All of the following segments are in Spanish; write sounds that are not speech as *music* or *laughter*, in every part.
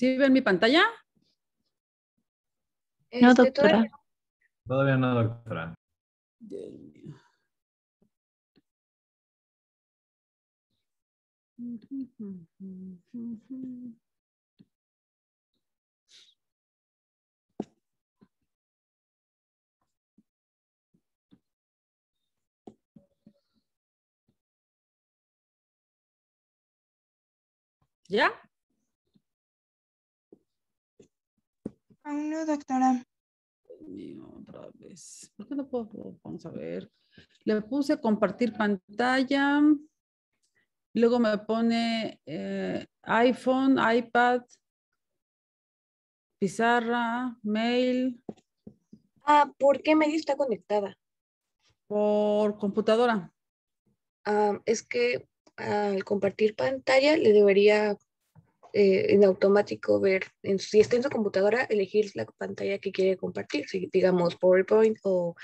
¿Sí ven mi pantalla? No, este, doctora. Todavía... no, doctora. ¿Ya? no, doctora. Otra vez. ¿Por qué no puedo? Vamos a ver. Le puse compartir pantalla. Luego me pone eh, iPhone, iPad, pizarra, mail. Ah, ¿por qué medio está conectada? Por computadora. Ah, es que al compartir pantalla le debería eh, en automático ver, en, si está en su computadora, elegir la pantalla que quiere compartir, si, digamos PowerPoint o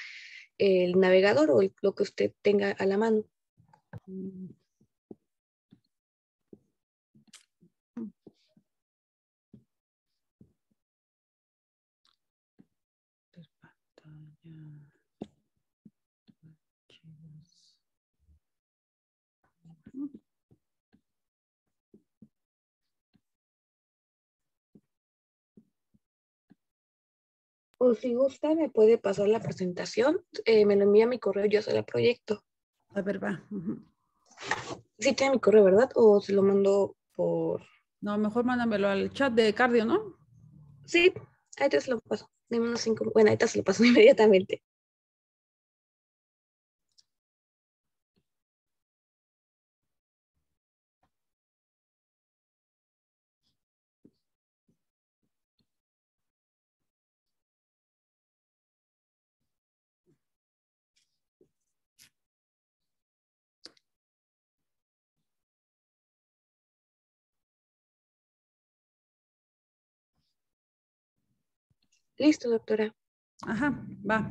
el navegador o lo que usted tenga a la mano. Mm. O si gusta, me puede pasar la presentación, eh, me lo envía a mi correo, yo se la proyecto. A ver, va. Sí, tiene mi correo, ¿verdad? O se lo mando por... No, mejor mándamelo al chat de cardio, ¿no? Sí, ahí te se lo paso. Dime cinco... Bueno, ahí te se lo paso *laughs* inmediatamente. Listo, doctora. Ajá, va.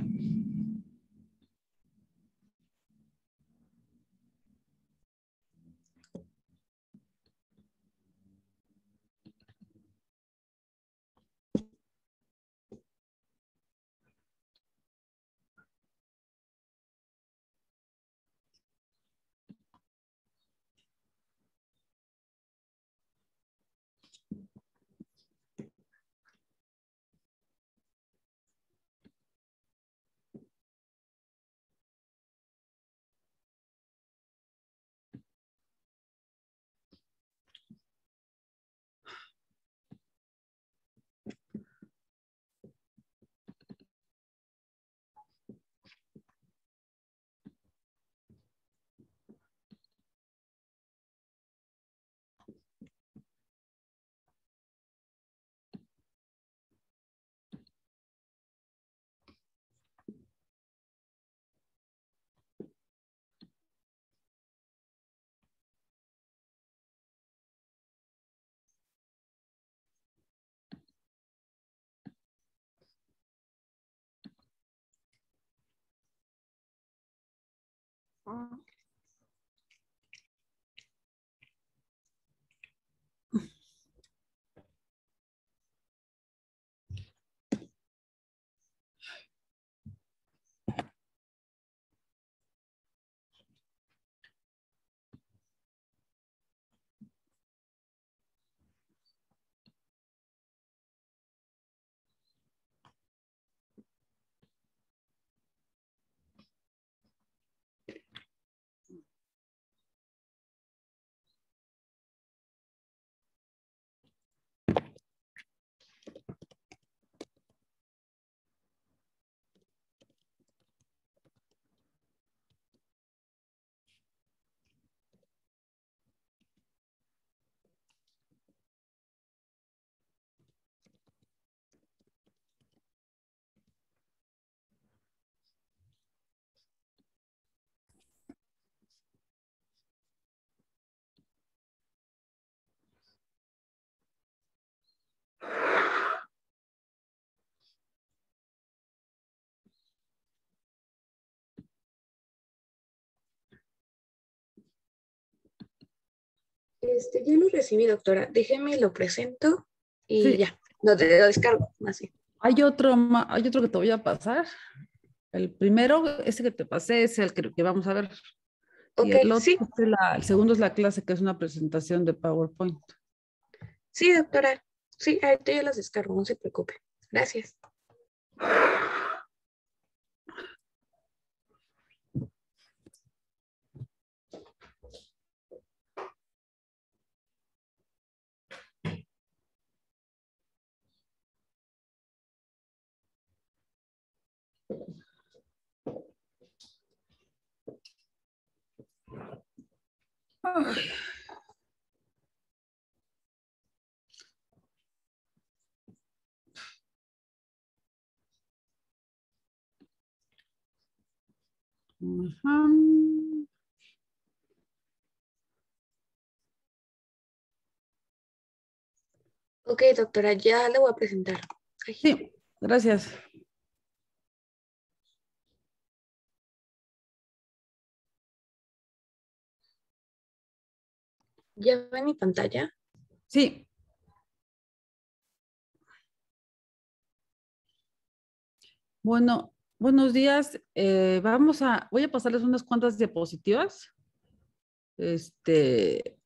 嗯。Este, lo recibí, doctora. Déjeme, lo presento y ya, lo, lo descargo. Así. Hay otro, hay otro que te voy a pasar. El primero, ese que te pasé, es el que, vamos a ver. el, segundo es la clase, que es una presentación de PowerPoint. Sí, doctora. Sí, ahorita ya las descargo, no se preocupe. Gracias. Okay, Ok, doctora, ya le voy a presentar. Sí, gracias. ¿Ya ve mi pantalla? Sí. Bueno, buenos días. Eh, vamos a, voy a pasarles unas cuantas diapositivas. Este,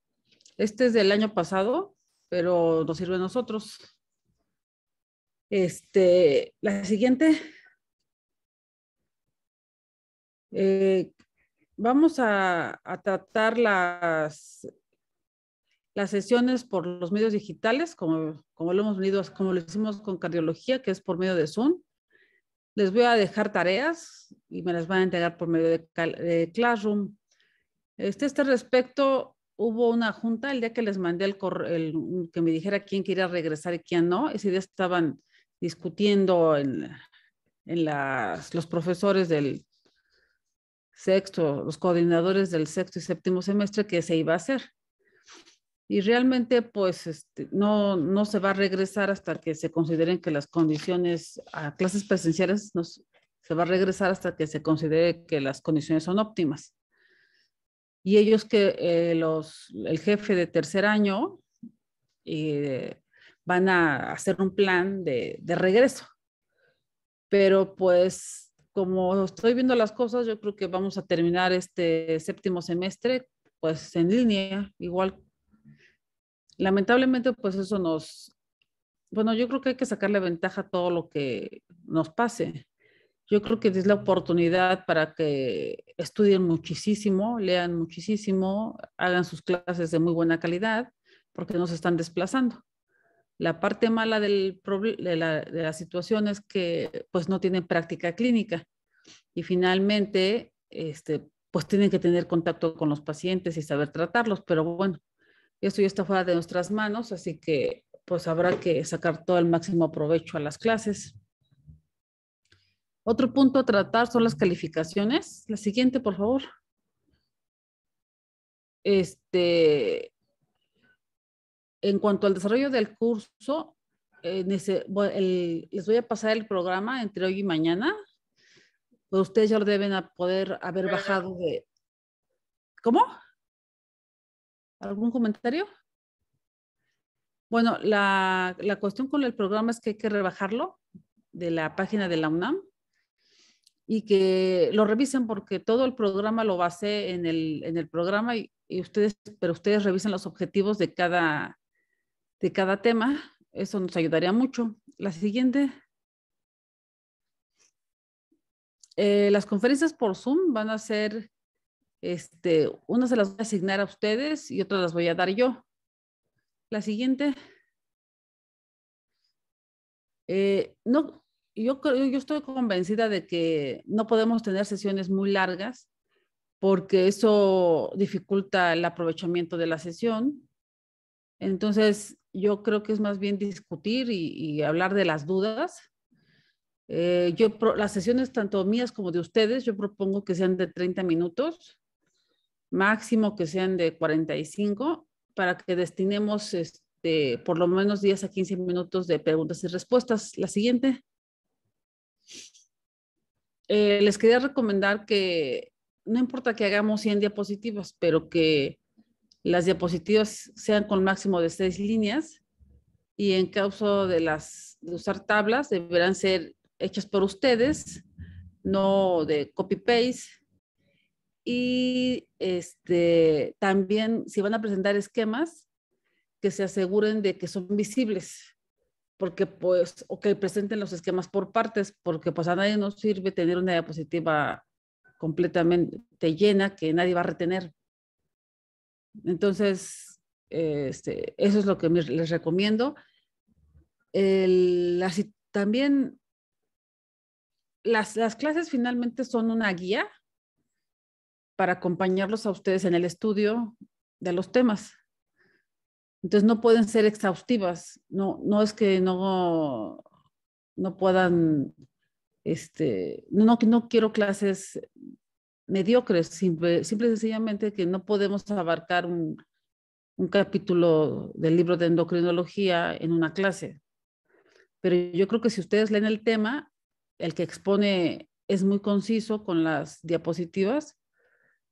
este es del año pasado, pero nos sirve a nosotros. Este, la siguiente. Eh, vamos a, tratar las, las sesiones por los medios digitales, como, como lo hemos venido, como lo hicimos con cardiología, que es por medio de Zoom. Les voy a dejar tareas y me las van a entregar por medio de, Classroom. Este, este respecto, hubo una junta el día que les mandé el, correo que me dijera quién quería regresar y quién no. Ese día estaban discutiendo en, en las, los profesores del sexto, los coordinadores del sexto y séptimo semestre que se iba a hacer y realmente pues este, no, no se va a regresar hasta que se consideren que las condiciones a clases presenciales nos, se va a regresar hasta que se considere que las condiciones son óptimas. Y ellos que eh, los, el jefe de tercer año eh, van a hacer un plan de, de regreso. Pero pues como estoy viendo las cosas, yo creo que vamos a terminar este séptimo semestre pues en línea, igual lamentablemente, pues eso nos, bueno, yo creo que hay que sacarle ventaja a todo lo que nos pase. Yo creo que es la oportunidad para que estudien muchísimo, lean muchísimo, hagan sus clases de muy buena calidad, porque no se están desplazando. La parte mala del, de, la, de la situación es que pues no tienen práctica clínica y finalmente este, pues tienen que tener contacto con los pacientes y saber tratarlos, pero bueno, esto ya está fuera de nuestras manos, así que pues habrá que sacar todo el máximo provecho a las clases. Otro punto a tratar son las calificaciones. La siguiente, por favor. Este, en cuanto al desarrollo del curso, eh, les voy a pasar el programa entre hoy y mañana. ustedes ya lo deben poder haber bajado de... ¿Cómo? ¿Algún comentario? Bueno, la, la, cuestión con el programa es que hay que rebajarlo de la página de la UNAM y que lo revisen porque todo el programa lo base en el, en el programa y, ustedes, pero ustedes revisen los objetivos de cada, de cada tema. Eso nos ayudaría mucho. La siguiente. Eh, las conferencias por Zoom van a ser este, una se las voy a asignar a ustedes y otras las voy a dar yo. La siguiente. Eh, no, yo, yo estoy convencida de que no podemos tener sesiones muy largas porque eso dificulta el aprovechamiento de la sesión. Entonces, yo creo que es más bien discutir y, hablar de las dudas. Eh, yo, las sesiones tanto mías como de ustedes, yo propongo que sean de 30 minutos máximo que sean de 45 para que destinemos este, por lo menos 10 a 15 minutos de preguntas y respuestas. La siguiente. Eh, les quería recomendar que no importa que hagamos 100 diapositivas, pero que las diapositivas sean con máximo de 6 líneas y en caso de, las, de usar tablas deberán ser hechas por ustedes, no de copy-paste y este, también, si van a presentar esquemas, que se aseguren de que son visibles, porque pues, que presenten los esquemas por partes, porque pues a nadie nos sirve tener una diapositiva completamente llena que nadie va a retener. Entonces, este, eso es lo que les recomiendo. El, también las, las clases finalmente son una guía para acompañarlos a ustedes en el estudio de los temas. Entonces no pueden ser exhaustivas, no, no es que no, no puedan, este, no, no quiero clases mediocres, simple, sencillamente que no podemos abarcar un, un capítulo del libro de endocrinología en una clase. Pero yo creo que si ustedes leen el tema, el que expone es muy conciso con las diapositivas,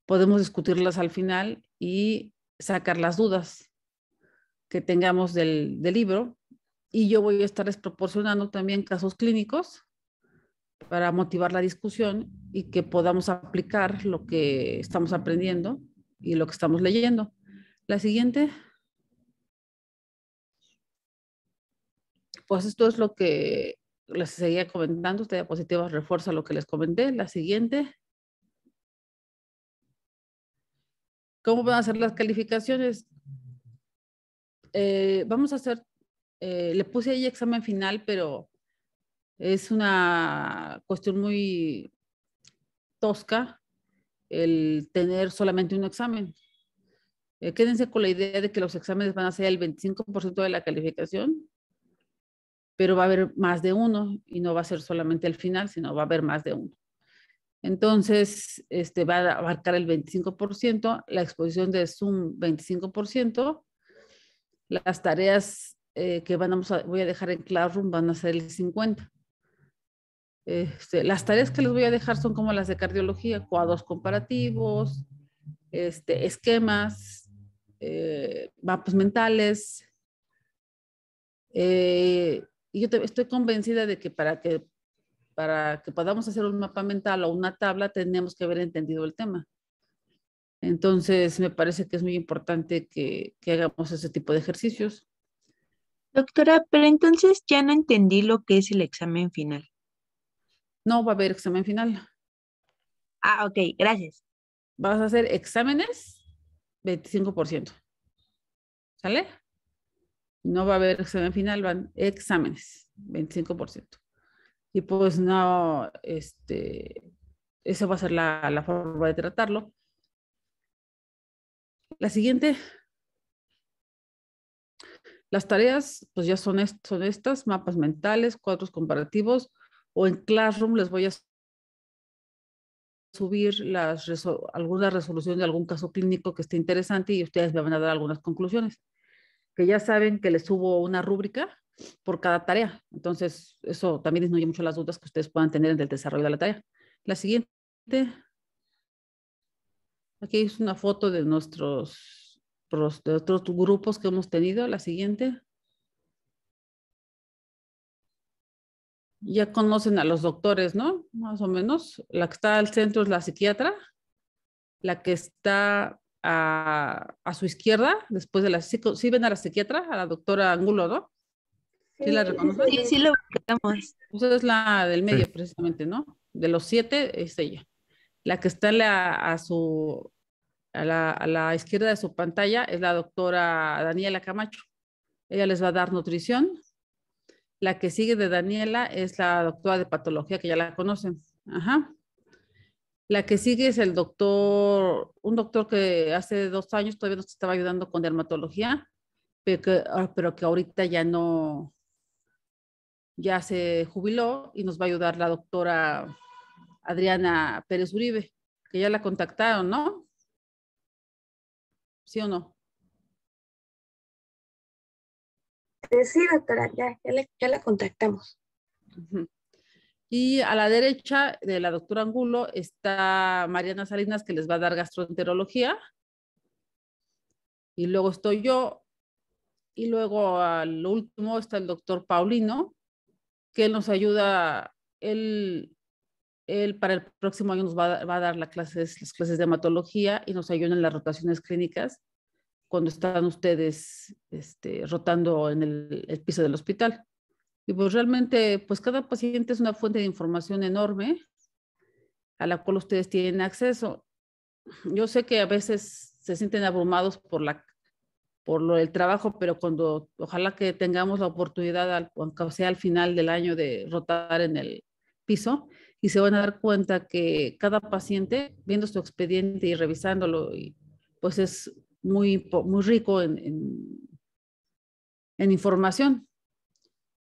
podemos discutirlas al final y sacar las dudas que tengamos del, libro. Y yo voy a estar proporcionando también casos clínicos para motivar la discusión y que podamos aplicar lo que estamos aprendiendo y lo que estamos leyendo. La siguiente. Pues esto es lo que les seguía comentando. Esta diapositiva refuerza lo que les comenté. La siguiente. ¿Cómo van a ser las calificaciones? Eh, vamos a hacer, eh, le puse ahí examen final, pero es una cuestión muy tosca el tener solamente un examen. Eh, quédense con la idea de que los exámenes van a ser el 25% de la calificación, pero va a haber más de uno y no va a ser solamente el final, sino va a haber más de uno. Entonces, este, va a abarcar el 25%, la exposición de Zoom 25%, las tareas eh, que van a, voy a dejar en Classroom van a ser el 50%. Este, las tareas que les voy a dejar son como las de cardiología, cuadros comparativos, este, esquemas, eh, mapas mentales. Eh, y yo estoy convencida de que para que para que podamos hacer un mapa mental o una tabla, tenemos que haber entendido el tema. Entonces, me parece que es muy importante que, que hagamos ese tipo de ejercicios. Doctora, pero entonces ya no entendí lo que es el examen final. No va a haber examen final. Ah, ok, gracias. Vas a hacer exámenes 25%. ¿Sale? No va a haber examen final, van exámenes 25% y pues no, este, esa va a ser la, forma de tratarlo. La siguiente, las tareas, pues ya son, son estas, mapas mentales, cuadros comparativos, o en Classroom les voy a subir las alguna resolución de algún caso clínico que esté interesante y ustedes me van a dar algunas conclusiones. Que ya saben que les subo una rúbrica por cada tarea. Entonces, eso también disminuye mucho las dudas que ustedes puedan tener en el desarrollo de la tarea. La siguiente. Aquí es una foto de nuestros de otros grupos que hemos tenido. La siguiente. Ya conocen a los doctores, ¿no? Más o menos. La que está al centro es la psiquiatra. La que está a, su izquierda, después de la... Sí ven a la psiquiatra, a la doctora Angulo, ¿no? ¿Sí la reconoces? Sí, sí la ubicamos. Esa es la del medio, precisamente, ¿no? De los siete es ella. La que está a su a la, izquierda de su pantalla es la doctora Daniela Camacho. Ella les va a dar nutrición. La que sigue de Daniela es la doctora de patología, que ya la conocen. Ajá. La que sigue es el doctor, un doctor que hace dos años todavía nos estaba ayudando con dermatología, pero ah, pero que ahorita ya no, ya se jubiló y nos va a ayudar la doctora Adriana Pérez Uribe, que ya la contactaron, ¿no? ¿Sí o no? Eh, sí, doctora, ya, ya, la contactamos. Y a la derecha de la doctora Angulo está Mariana Salinas, que les va a dar gastroenterología. Y luego estoy yo. Y luego al último está el doctor Paulino, que Él nos ayuda, Él, él para el próximo año nos va, a dar las clases, las clases de hematología y nos ayuda en las rotaciones clínicas cuando están ustedes este, rotando en el, el, piso del hospital. Y pues realmente, pues cada paciente es una fuente de información enorme a la cual ustedes tienen acceso. Yo sé que a veces se sienten abrumados por la por lo del trabajo, pero cuando ojalá que tengamos la oportunidad, al, aunque sea al final del año, de rotar en el piso y se van a dar cuenta que cada paciente, viendo su expediente y revisándolo, pues es muy, muy rico en, en, información.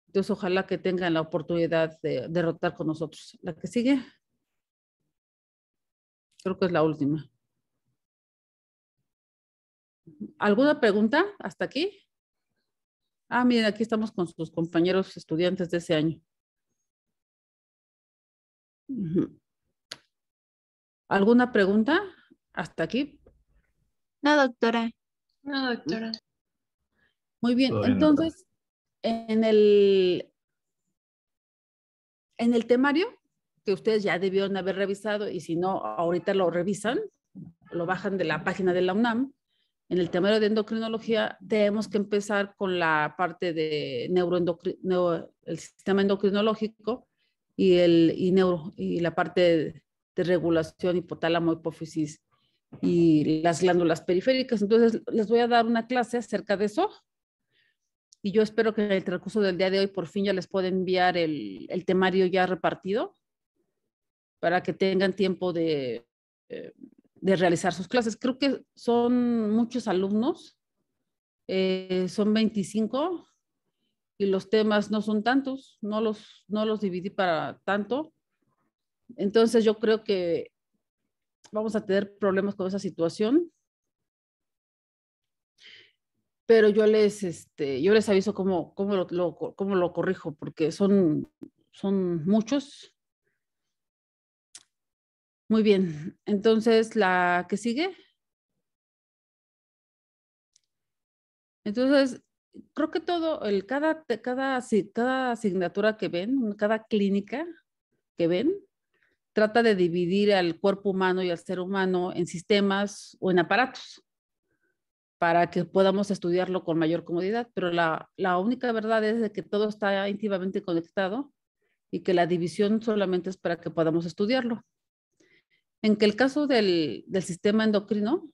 Entonces, ojalá que tengan la oportunidad de, de rotar con nosotros. La que sigue, creo que es la última. ¿Alguna pregunta hasta aquí? Ah, miren, aquí estamos con sus compañeros estudiantes de ese año. ¿Alguna pregunta hasta aquí? No, doctora. No, doctora. Muy bien, entonces, en el, en el temario que ustedes ya debieron haber revisado y si no, ahorita lo revisan, lo bajan de la página de la UNAM en el tema de endocrinología, tenemos que empezar con la parte de neuroendocrino el sistema endocrinológico y, el, y, neuro, y la parte de, regulación hipotálamo, hipófisis y las glándulas periféricas. Entonces, les voy a dar una clase acerca de eso. Y yo espero que en el transcurso del día de hoy por fin ya les pueda enviar el, el temario ya repartido para que tengan tiempo de, eh, de realizar sus clases. Creo que son muchos alumnos, eh, son 25 y los temas no son tantos, no los, no los dividí para tanto. Entonces yo creo que vamos a tener problemas con esa situación. Pero yo les, este, yo les aviso cómo, cómo, lo, lo corrijo, porque son, son muchos muy bien, entonces la que sigue. Entonces, creo que todo, el, cada, cada, cada asignatura que ven, cada clínica que ven, trata de dividir al cuerpo humano y al ser humano en sistemas o en aparatos para que podamos estudiarlo con mayor comodidad, pero la, única verdad es de que todo está íntimamente conectado y que la división solamente es para que podamos estudiarlo en que el caso del, sistema endocrino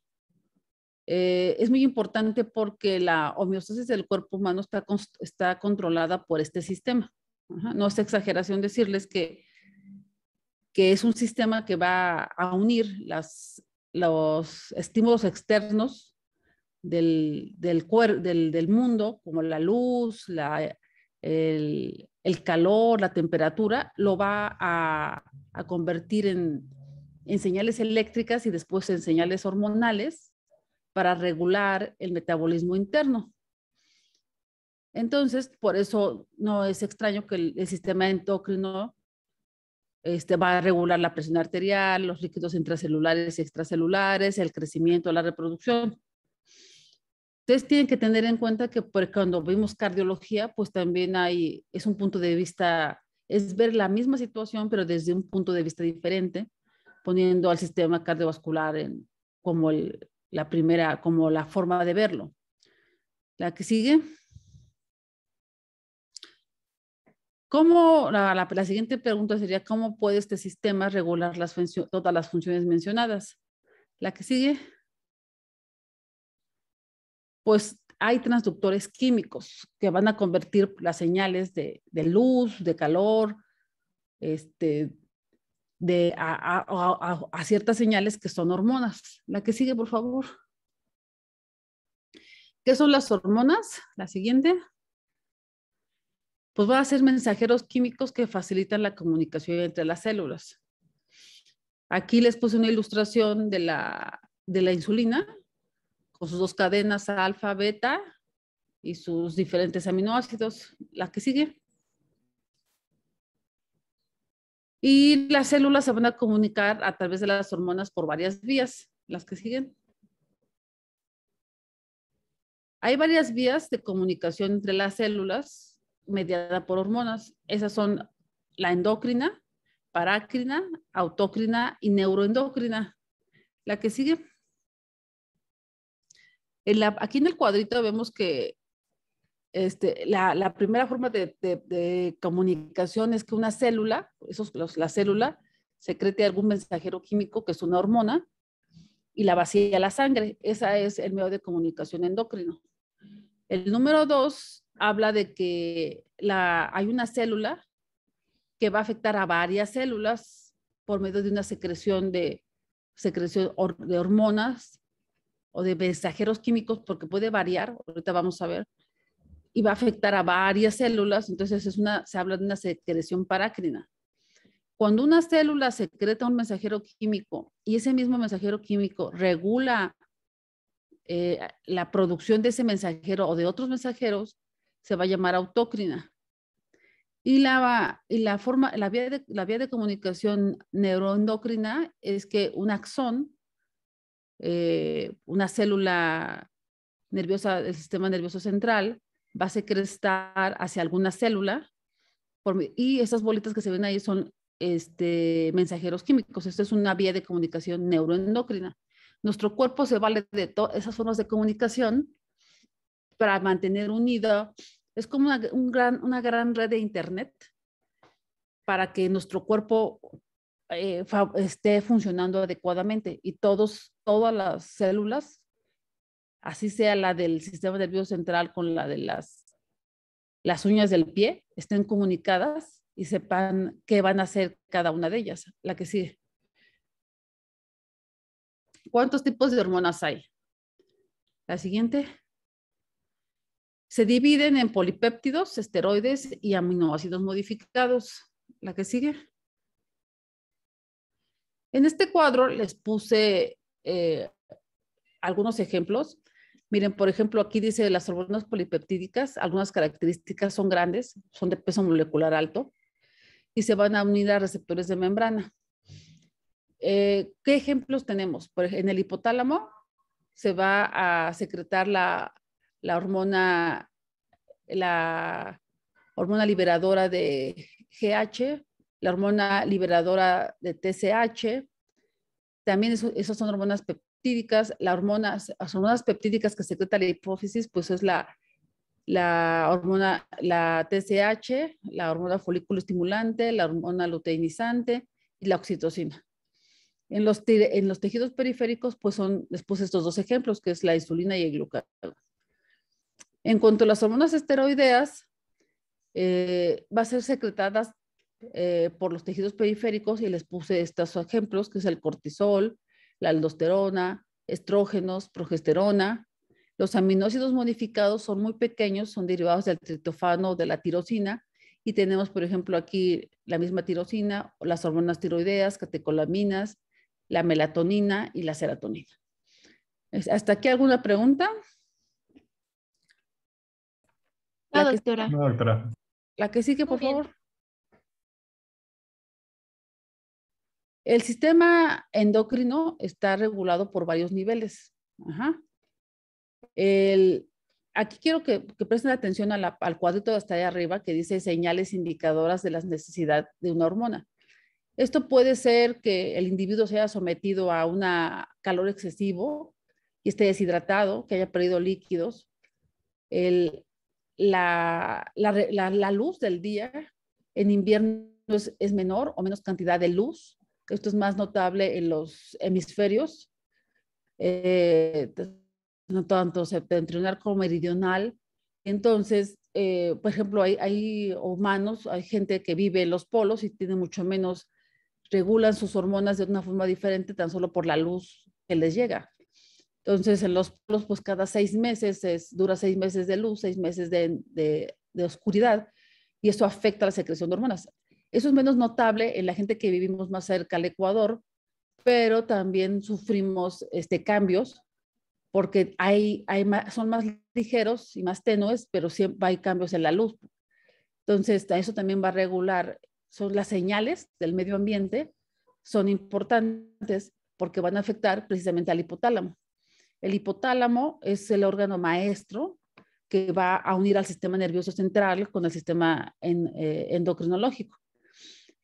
eh, es muy importante porque la homeostasis del cuerpo humano está, está controlada por este sistema. No es exageración decirles que, que es un sistema que va a unir las, los estímulos externos del, del, mundo, como la luz, la, el, calor, la temperatura, lo va a convertir en, en señales eléctricas y después en señales hormonales para regular el metabolismo interno. Entonces, por eso no es extraño que el, sistema endocrino este, va a regular la presión arterial, los líquidos intracelulares y extracelulares, el crecimiento, la reproducción. Ustedes tienen que tener en cuenta que cuando vemos cardiología, pues también hay, es un punto de vista, es ver la misma situación, pero desde un punto de vista diferente poniendo al sistema cardiovascular en, como el, la primera, como la forma de verlo. La que sigue. ¿Cómo, la, la, siguiente pregunta sería, ¿cómo puede este sistema regular las todas las funciones mencionadas? La que sigue. Pues hay transductores químicos que van a convertir las señales de, de luz, de calor, este, de, a, ciertas señales que son hormonas. La que sigue, por favor. ¿Qué son las hormonas? La siguiente. Pues van a ser mensajeros químicos que facilitan la comunicación entre las células. Aquí les puse una ilustración de la, de la insulina con sus dos cadenas alfa, beta y sus diferentes aminoácidos. La que sigue. Y las células se van a comunicar a través de las hormonas por varias vías, las que siguen. Hay varias vías de comunicación entre las células mediada por hormonas. Esas son la endocrina, parácrina, autócrina y neuroendocrina. La que sigue. aquí en el cuadrito vemos que este, la, primera forma de, comunicación es que una célula, la célula, secrete algún mensajero químico que es una hormona y la vacía la sangre. Ese es el medio de comunicación endocrino. El número dos habla de que la, hay una célula que va a afectar a varias células por medio de una secreción de, secreción de hormonas o de mensajeros químicos, porque puede variar, ahorita vamos a ver, y va a afectar a varias células, entonces es una, se habla de una secreción parácrina. Cuando una célula secreta un mensajero químico y ese mismo mensajero químico regula eh, la producción de ese mensajero o de otros mensajeros, se va a llamar autócrina. Y la, la, forma, la, vía de, la vía de comunicación neuroendocrina es que un axón, eh, una célula nerviosa del sistema nervioso central, va a secretar hacia alguna célula y esas bolitas que se ven ahí son este, mensajeros químicos. Esto es una vía de comunicación neuroendocrina. Nuestro cuerpo se vale de todas esas formas de comunicación para mantener unida. Es como una, gran, una gran red de internet para que nuestro cuerpo eh, esté funcionando adecuadamente y todos, todas las células así sea la del sistema nervioso central con la de las, las uñas del pie, estén comunicadas y sepan qué van a hacer cada una de ellas, la que sigue. ¿Cuántos tipos de hormonas hay? La siguiente. Se dividen en polipéptidos, esteroides y aminoácidos modificados. La que sigue. En este cuadro les puse eh, algunos ejemplos Miren, por ejemplo, aquí dice las hormonas polipeptídicas, algunas características son grandes, son de peso molecular alto y se van a unir a receptores de membrana. Eh, ¿Qué ejemplos tenemos? en el hipotálamo se va a secretar la, hormona, la hormona liberadora de GH, la hormona liberadora de TSH, también esas son hormonas las hormonas peptídicas que secreta la hipófisis, pues es la, hormona, la TSH, la hormona folículo estimulante, la hormona luteinizante y la oxitocina. En los, tejidos periféricos, pues son después estos dos ejemplos, que es la insulina y el glucagón. En cuanto a las hormonas esteroideas, eh, va a ser secretadas eh, por los tejidos periféricos y les puse estos ejemplos, que es el cortisol, la aldosterona, estrógenos, progesterona. Los aminoácidos modificados son muy pequeños, son derivados del tritofano o de la tirosina y tenemos, por ejemplo, aquí la misma tirosina, las hormonas tiroideas, catecolaminas, la melatonina y la serotonina. ¿Hasta aquí alguna pregunta? La doctora. No, doctora. La que sigue, por favor. El sistema endocrino está regulado por varios niveles. aquí quiero que, presten atención al cuadrito de hasta allá arriba que dice señales indicadoras de la necesidad de una hormona. Esto puede ser que el individuo sea sometido a un calor excesivo y esté deshidratado, que haya perdido líquidos. la, luz del día en invierno es menor o menos cantidad de luz. Esto es más notable en los hemisferios, eh, tanto septentrional como meridional. Entonces, eh, por ejemplo, hay, humanos, hay gente que vive en los polos y tiene mucho menos, regulan sus hormonas de una forma diferente tan solo por la luz que les llega. Entonces, en los polos, pues cada seis meses es, dura seis meses de luz, seis meses de, oscuridad, y eso afecta la secreción de hormonas. Eso es menos notable en la gente que vivimos más cerca al Ecuador, pero también sufrimos este, cambios porque hay, hay son más ligeros y más tenues, pero siempre hay cambios en la luz. Entonces, eso también va a regular, son las señales del medio ambiente, son importantes porque van a afectar precisamente al hipotálamo. El hipotálamo es el órgano maestro que va a unir al sistema nervioso central con el sistema eh, endocrinológico.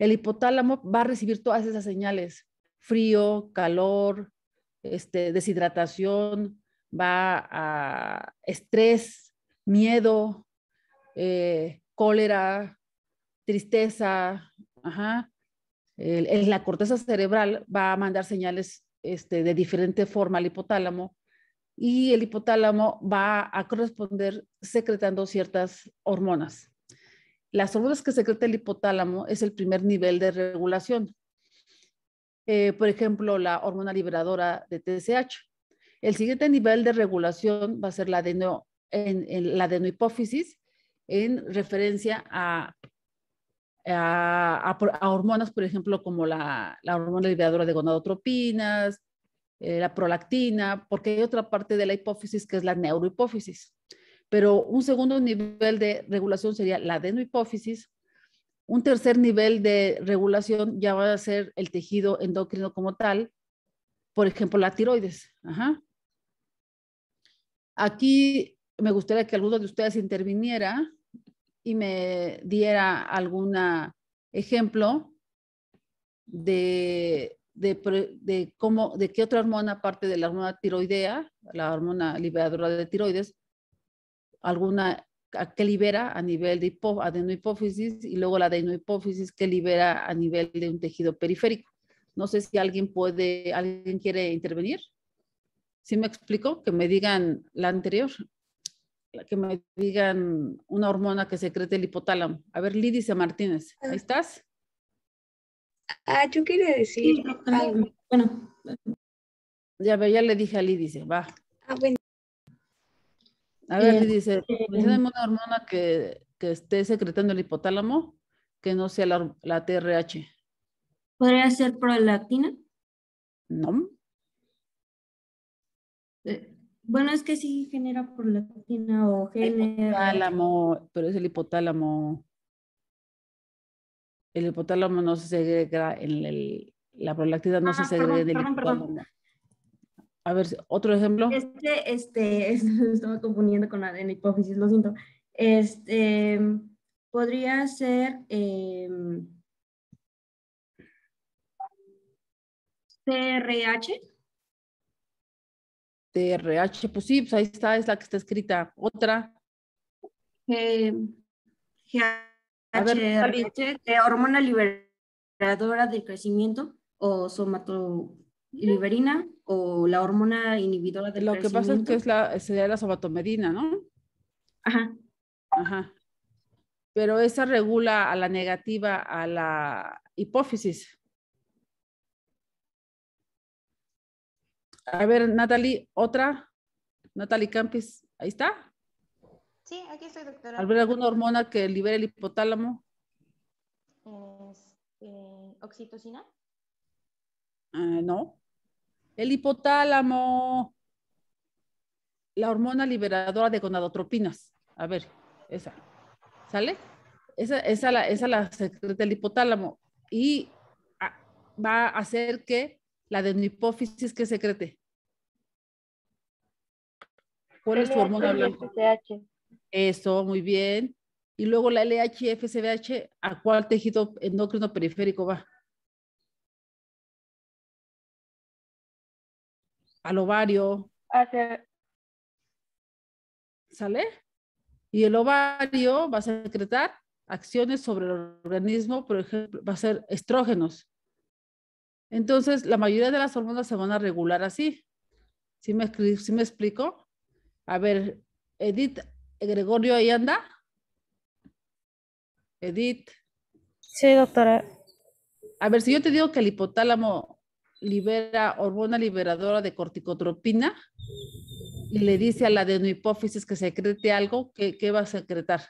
El hipotálamo va a recibir todas esas señales, frío, calor, este, deshidratación, va a estrés, miedo, eh, cólera, tristeza, ajá. la corteza cerebral va a mandar señales este, de diferente forma al hipotálamo y el hipotálamo va a corresponder secretando ciertas hormonas las hormonas que secreta el hipotálamo es el primer nivel de regulación. Eh, por ejemplo, la hormona liberadora de TSH. El siguiente nivel de regulación va a ser la, en, la adenohipófisis en referencia a, a, hormonas, por ejemplo, como la, hormona liberadora de gonadotropinas, eh, la prolactina, porque hay otra parte de la hipófisis que es la neurohipófisis pero un segundo nivel de regulación sería la adenohipófisis. Un tercer nivel de regulación ya va a ser el tejido endocrino como tal, por ejemplo, la tiroides. Aquí me gustaría que alguno de ustedes interviniera y me diera algún ejemplo de, cómo, de qué otra hormona, aparte de la hormona tiroidea, la hormona liberadora de tiroides, alguna que libera a nivel de adenohipófisis y luego la adenohipófisis que libera a nivel de un tejido periférico. No sé si alguien puede, alguien quiere intervenir. si me explico? Que me digan la anterior, que me digan una hormona que secreta el hipotálamo. A ver, Lidice Martínez, ah. ¿ahí estás? Ah, yo quería decir Bueno. Ya, ya le dije a Lidice, va. Ah, bueno. A ver, si eh, dice, mencioname eh, pues eh, una hormona que, que, esté secretando el hipotálamo, que no sea la, TRH. ¿Podría ser prolactina? No. bueno, es que sí genera prolactina o genera... Hipotálamo, pero es el hipotálamo. El hipotálamo no se segrega en el... La prolactina no se ah, segrega en el hipotálamo. A ver, otro ejemplo. Este, este, *laughs* este estaba confundiendo con la, hipófisis, lo siento. Este, podría ser TRH. Em, TRH, pues sí, pues ahí está, es la que está escrita. Otra. Eh, hormona liberadora del crecimiento o somato liberina o la hormona inhibidora del Lo que pasa es que es la, sería la somatomedina, ¿no? Ajá. Ajá. Pero esa regula a la negativa a la hipófisis. A ver, Natalie, otra. Natalie Campis, ahí está. Sí, aquí estoy, doctora. ¿Al alguna hormona que libere el hipotálamo? Este, ¿Oxitocina? Ah, no el hipotálamo, la hormona liberadora de gonadotropinas. A ver, esa. ¿Sale? Esa, esa, la, esa secreta el hipotálamo y ah, va a hacer que la hipófisis que secrete. ¿Cuál es su hormona Eso, muy bien. Y luego la LH, fsbh ¿a cuál tejido endocrino periférico va? al ovario. ¿Sale? Y el ovario va a secretar acciones sobre el organismo, por ejemplo, va a ser estrógenos. Entonces, la mayoría de las hormonas se van a regular así. si me, sí me explico? A ver, Edith, Gregorio, ahí anda. Edith. Sí, doctora. A ver, si yo te digo que el hipotálamo libera hormona liberadora de corticotropina y le dice a la adenohipófisis que secrete algo, ¿qué, va a secretar?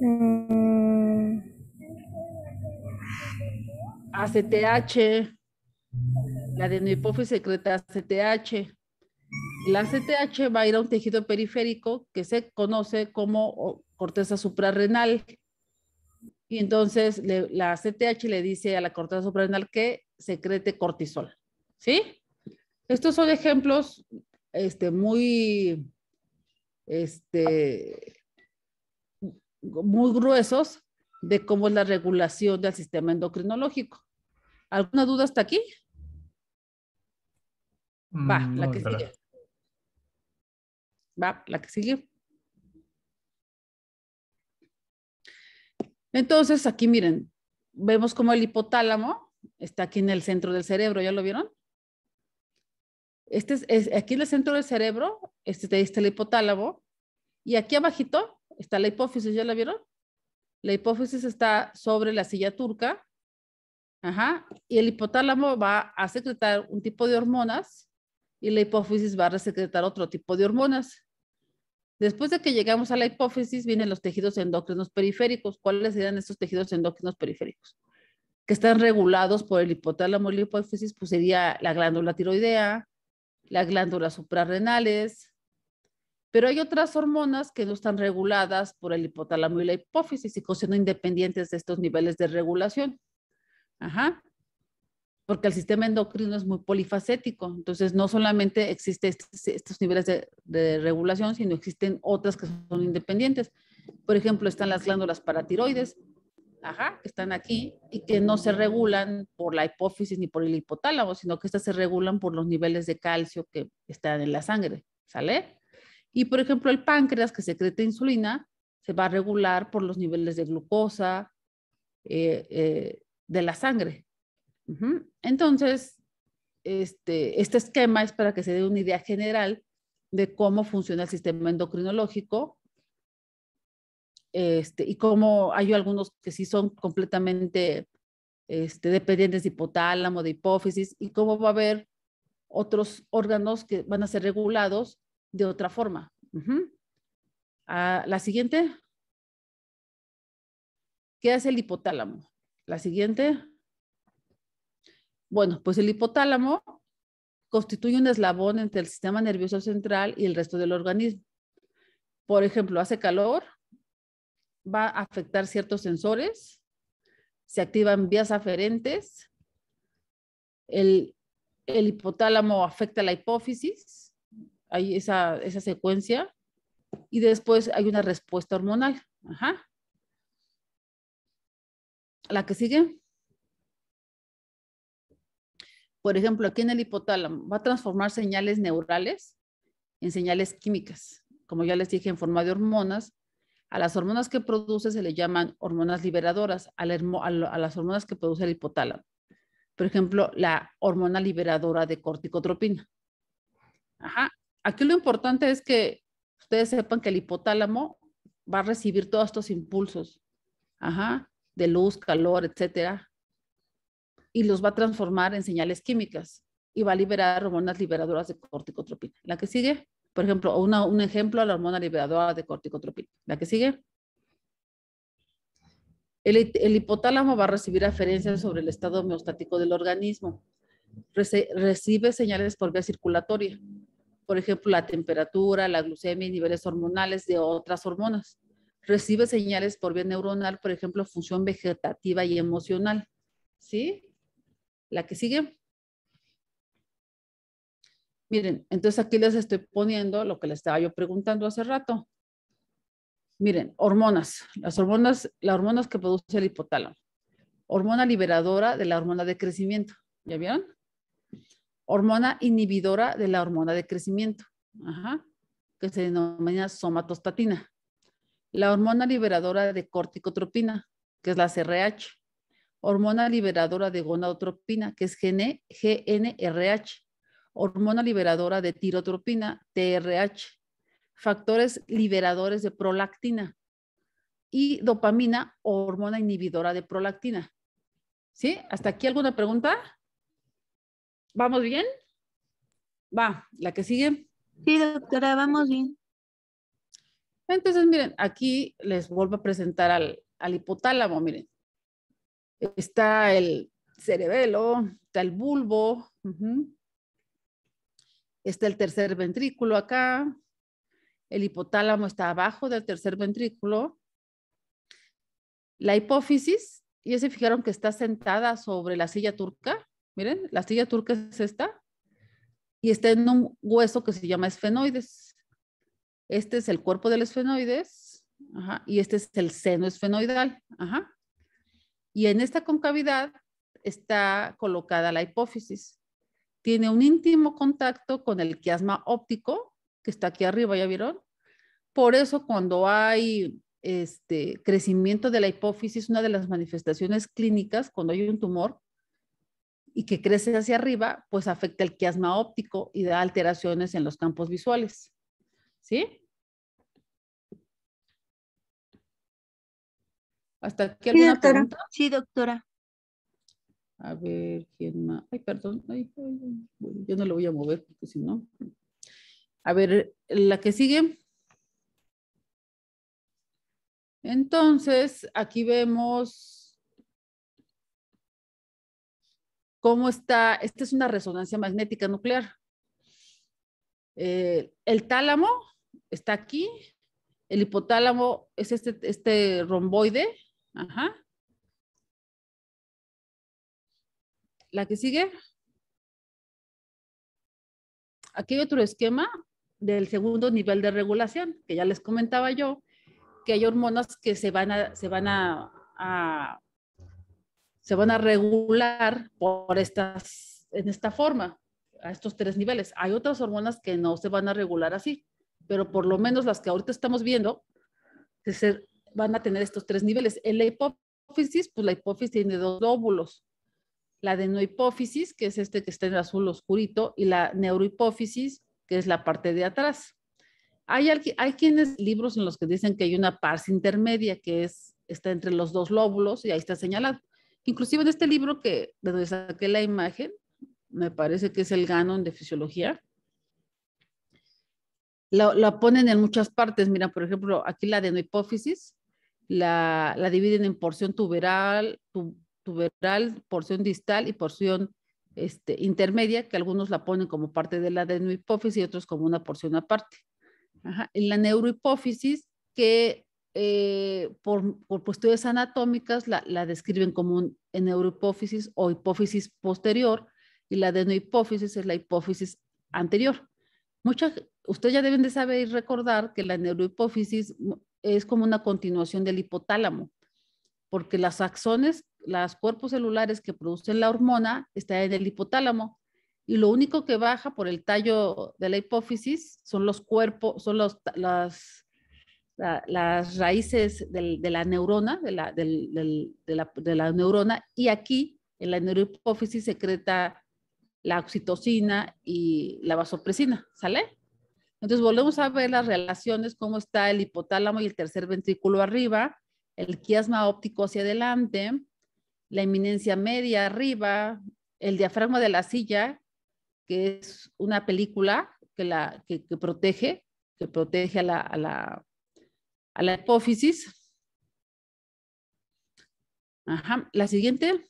Mm. ACTH. La adenohipófisis secreta ACTH. La ACTH va a ir a un tejido periférico que se conoce como corteza suprarrenal y entonces la CTH le dice a la corteza suprarrenal que secrete cortisol. ¿Sí? Estos son ejemplos este, muy, este, muy gruesos de cómo es la regulación del sistema endocrinológico. ¿Alguna duda hasta aquí? Va, la mm, que sigue. Va, la que sigue. Entonces, aquí miren, vemos como el hipotálamo está aquí en el centro del cerebro, ¿ya lo vieron? Este es, aquí en el centro del cerebro, este está el hipotálamo, y aquí abajito está la hipófisis, ¿ya la vieron? La hipófisis está sobre la silla turca, ajá, y el hipotálamo va a secretar un tipo de hormonas y la hipófisis va a secretar otro tipo de hormonas. Después de que llegamos a la hipófisis, vienen los tejidos endócrinos periféricos. ¿Cuáles serían estos tejidos endócrinos periféricos? Que están regulados por el hipotálamo y la hipófisis, pues sería la glándula tiroidea, la glándulas suprarrenales. Pero hay otras hormonas que no están reguladas por el hipotálamo y la hipófisis y que son independientes de estos niveles de regulación. Ajá porque el sistema endocrino es muy polifacético, entonces no solamente existen este, este, estos, niveles de, regulación, sino existen otras que son independientes. Por ejemplo, están las glándulas paratiroides, ajá, que están aquí y que no se regulan por la hipófisis ni por el hipotálamo, sino que estas se regulan por los niveles de calcio que están en la sangre, ¿sale? Y por ejemplo, el páncreas que secreta insulina se va a regular por los niveles de glucosa eh, eh, de la sangre, entonces, este, este esquema es para que se dé una idea general de cómo funciona el sistema endocrinológico este, y cómo hay algunos que sí son completamente este, dependientes de hipotálamo, de hipófisis, y cómo va a haber otros órganos que van a ser regulados de otra forma. Ah, la siguiente. ¿Qué hace el hipotálamo? La siguiente. Bueno, pues el hipotálamo constituye un eslabón entre el sistema nervioso central y el resto del organismo. Por ejemplo, hace calor, va a afectar ciertos sensores, se activan vías aferentes, el, hipotálamo afecta la hipófisis, hay esa, esa, secuencia, y después hay una respuesta hormonal. Ajá. La que sigue por ejemplo, aquí en el hipotálamo, va a transformar señales neurales en señales químicas, como ya les dije, en forma de hormonas. A las hormonas que produce se le llaman hormonas liberadoras, a, las hormonas que produce el hipotálamo. Por ejemplo, la hormona liberadora de corticotropina. Aquí lo importante es que ustedes sepan que el hipotálamo va a recibir todos estos impulsos, de luz, calor, etcétera, y los va a transformar en señales químicas y va a liberar hormonas liberadoras de corticotropina. La que sigue, por ejemplo, una, un ejemplo a la hormona liberadora de corticotropina. La que sigue. El, hipotálamo va a recibir aferencias sobre el estado homeostático del organismo. recibe señales por vía circulatoria, por ejemplo, la temperatura, la glucemia y niveles hormonales de otras hormonas. Recibe señales por vía neuronal, por ejemplo, función vegetativa y emocional. ¿Sí? La que sigue. Miren, entonces aquí les estoy poniendo lo que les estaba yo preguntando hace rato. Miren, hormonas. Las hormonas, las hormonas que produce el hipotálamo. Hormona liberadora de la hormona de crecimiento. ¿Ya vieron? Hormona inhibidora de la hormona de crecimiento. Ajá, que se denomina somatostatina. La hormona liberadora de corticotropina, que es la CRH hormona liberadora de gonadotropina, que es GNRH, hormona liberadora de tirotropina, TRH, factores liberadores de prolactina y dopamina hormona inhibidora de prolactina. ¿Sí? ¿Hasta aquí alguna pregunta? ¿Vamos bien? Va, la que sigue. Sí, doctora, vamos bien. Entonces, miren, aquí les vuelvo a presentar al, al hipotálamo, miren está el cerebelo, está el bulbo, está el tercer ventrículo acá, el hipotálamo está abajo del tercer ventrículo, la hipófisis, ya se fijaron que está sentada sobre la silla turca, miren, la silla turca es esta, y está en un hueso que se llama esfenoides. Este es el cuerpo del esfenoides, ajá, y este es el seno esfenoidal, ajá. Y en esta concavidad está colocada la hipófisis. Tiene un íntimo contacto con el quiasma óptico, que está aquí arriba, ¿ya vieron? Por eso cuando hay este crecimiento de la hipófisis, una de las manifestaciones clínicas, cuando hay un tumor y que crece hacia arriba, pues afecta el quiasma óptico y da alteraciones en los campos visuales. ¿Sí? ¿Hasta aquí alguna sí, pregunta? Sí, doctora. A ver, ¿quién más? Ay, perdón. yo no lo voy a mover porque si no. A ver, la que sigue. Entonces, aquí vemos cómo está, esta es una resonancia magnética nuclear. Eh, el tálamo está aquí, el hipotálamo es este, este romboide Ajá. La que sigue. Aquí hay otro esquema del segundo nivel de regulación, que ya les comentaba yo, que hay hormonas que se van a, se van a, se van a regular por estas, en esta forma, a estos tres niveles. Hay otras hormonas que no se van a regular así, pero por lo menos las que ahorita estamos viendo, se van a tener estos tres niveles. En la hipófisis, pues la hipófisis tiene dos lóbulos. La hipófisis que es este que está en azul oscurito, y la neurohipófisis, que es la parte de atrás. Hay, hay quienes libros en los que dicen que hay una parte intermedia, que es, está entre los dos lóbulos y ahí está señalado. Inclusive en este libro que de donde saqué la imagen, me parece que es el Ganon de Fisiología, la, ponen en muchas partes. Mira, por ejemplo, aquí la adenohipófisis la, la dividen en porción tuberal, porción distal y porción este, intermedia, que algunos la ponen como parte de la adenohipófisis y otros como una porción aparte. En la neurohipófisis, que eh, por, por, cuestiones anatómicas la, describen como un, en neurohipófisis o hipófisis posterior, y la adenohipófisis es la hipófisis anterior. Muchas, ustedes ya deben de saber y recordar que la neurohipófisis es como una continuación del hipotálamo, porque las axones, los cuerpos celulares que producen la hormona, están en el hipotálamo y lo único que baja por el tallo de la hipófisis son los cuerpos, son las, las raíces de la neurona, de la, de la neurona, y aquí en la neurohipófisis secreta la oxitocina y la vasopresina, ¿sale? Entonces volvemos a ver las relaciones, cómo está el hipotálamo y el tercer ventrículo arriba, el quiasma óptico hacia adelante, la eminencia media arriba, el diafragma de la silla, que es una película que, la, que, protege, que protege a la, hipófisis. Ajá. La siguiente.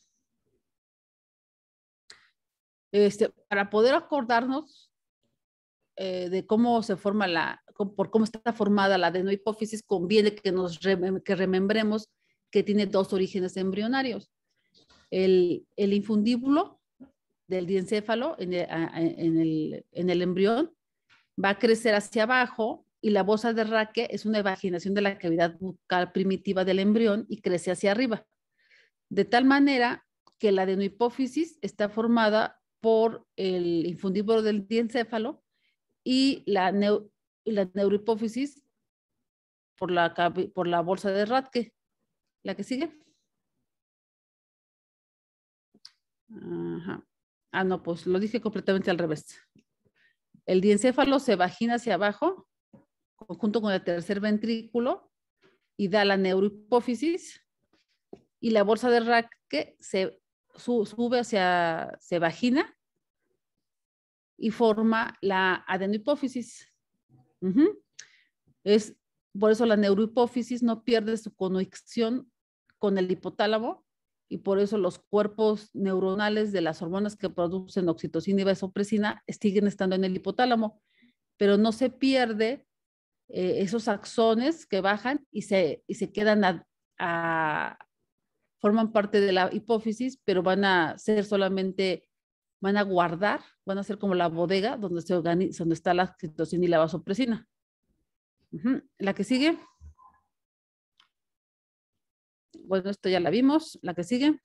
Este, para poder acordarnos eh, de cómo se forma la, por cómo está formada la adenohipófisis, conviene que nos que remembremos que tiene dos orígenes embrionarios. El, el infundíbulo del diencéfalo en el, en, el, embrión va a crecer hacia abajo y la bolsa de raque es una evaginación de la cavidad bucal primitiva del embrión y crece hacia arriba. De tal manera que la adenohipófisis está formada por el infundíbulo del diencéfalo y la, la neurohipófisis por la, por la bolsa de ratke. ¿La que sigue? Ah, no, pues lo dije completamente al revés. El diencéfalo se vagina hacia abajo, junto con el tercer ventrículo, y da la neurohipófisis, y la bolsa de ratke se sube hacia, se vagina y forma la adenohipófisis. Es por eso la neurohipófisis no pierde su conexión con el hipotálamo y por eso los cuerpos neuronales de las hormonas que producen oxitocina y vasopresina siguen estando en el hipotálamo, pero no se pierde eh, esos axones que bajan y se, se quedan a, forman parte de la hipófisis, pero van a ser solamente van a guardar, van a ser como la bodega donde, se organiza, donde está la citocina y la vasopresina. La que sigue. Bueno, esto ya la vimos. La que sigue.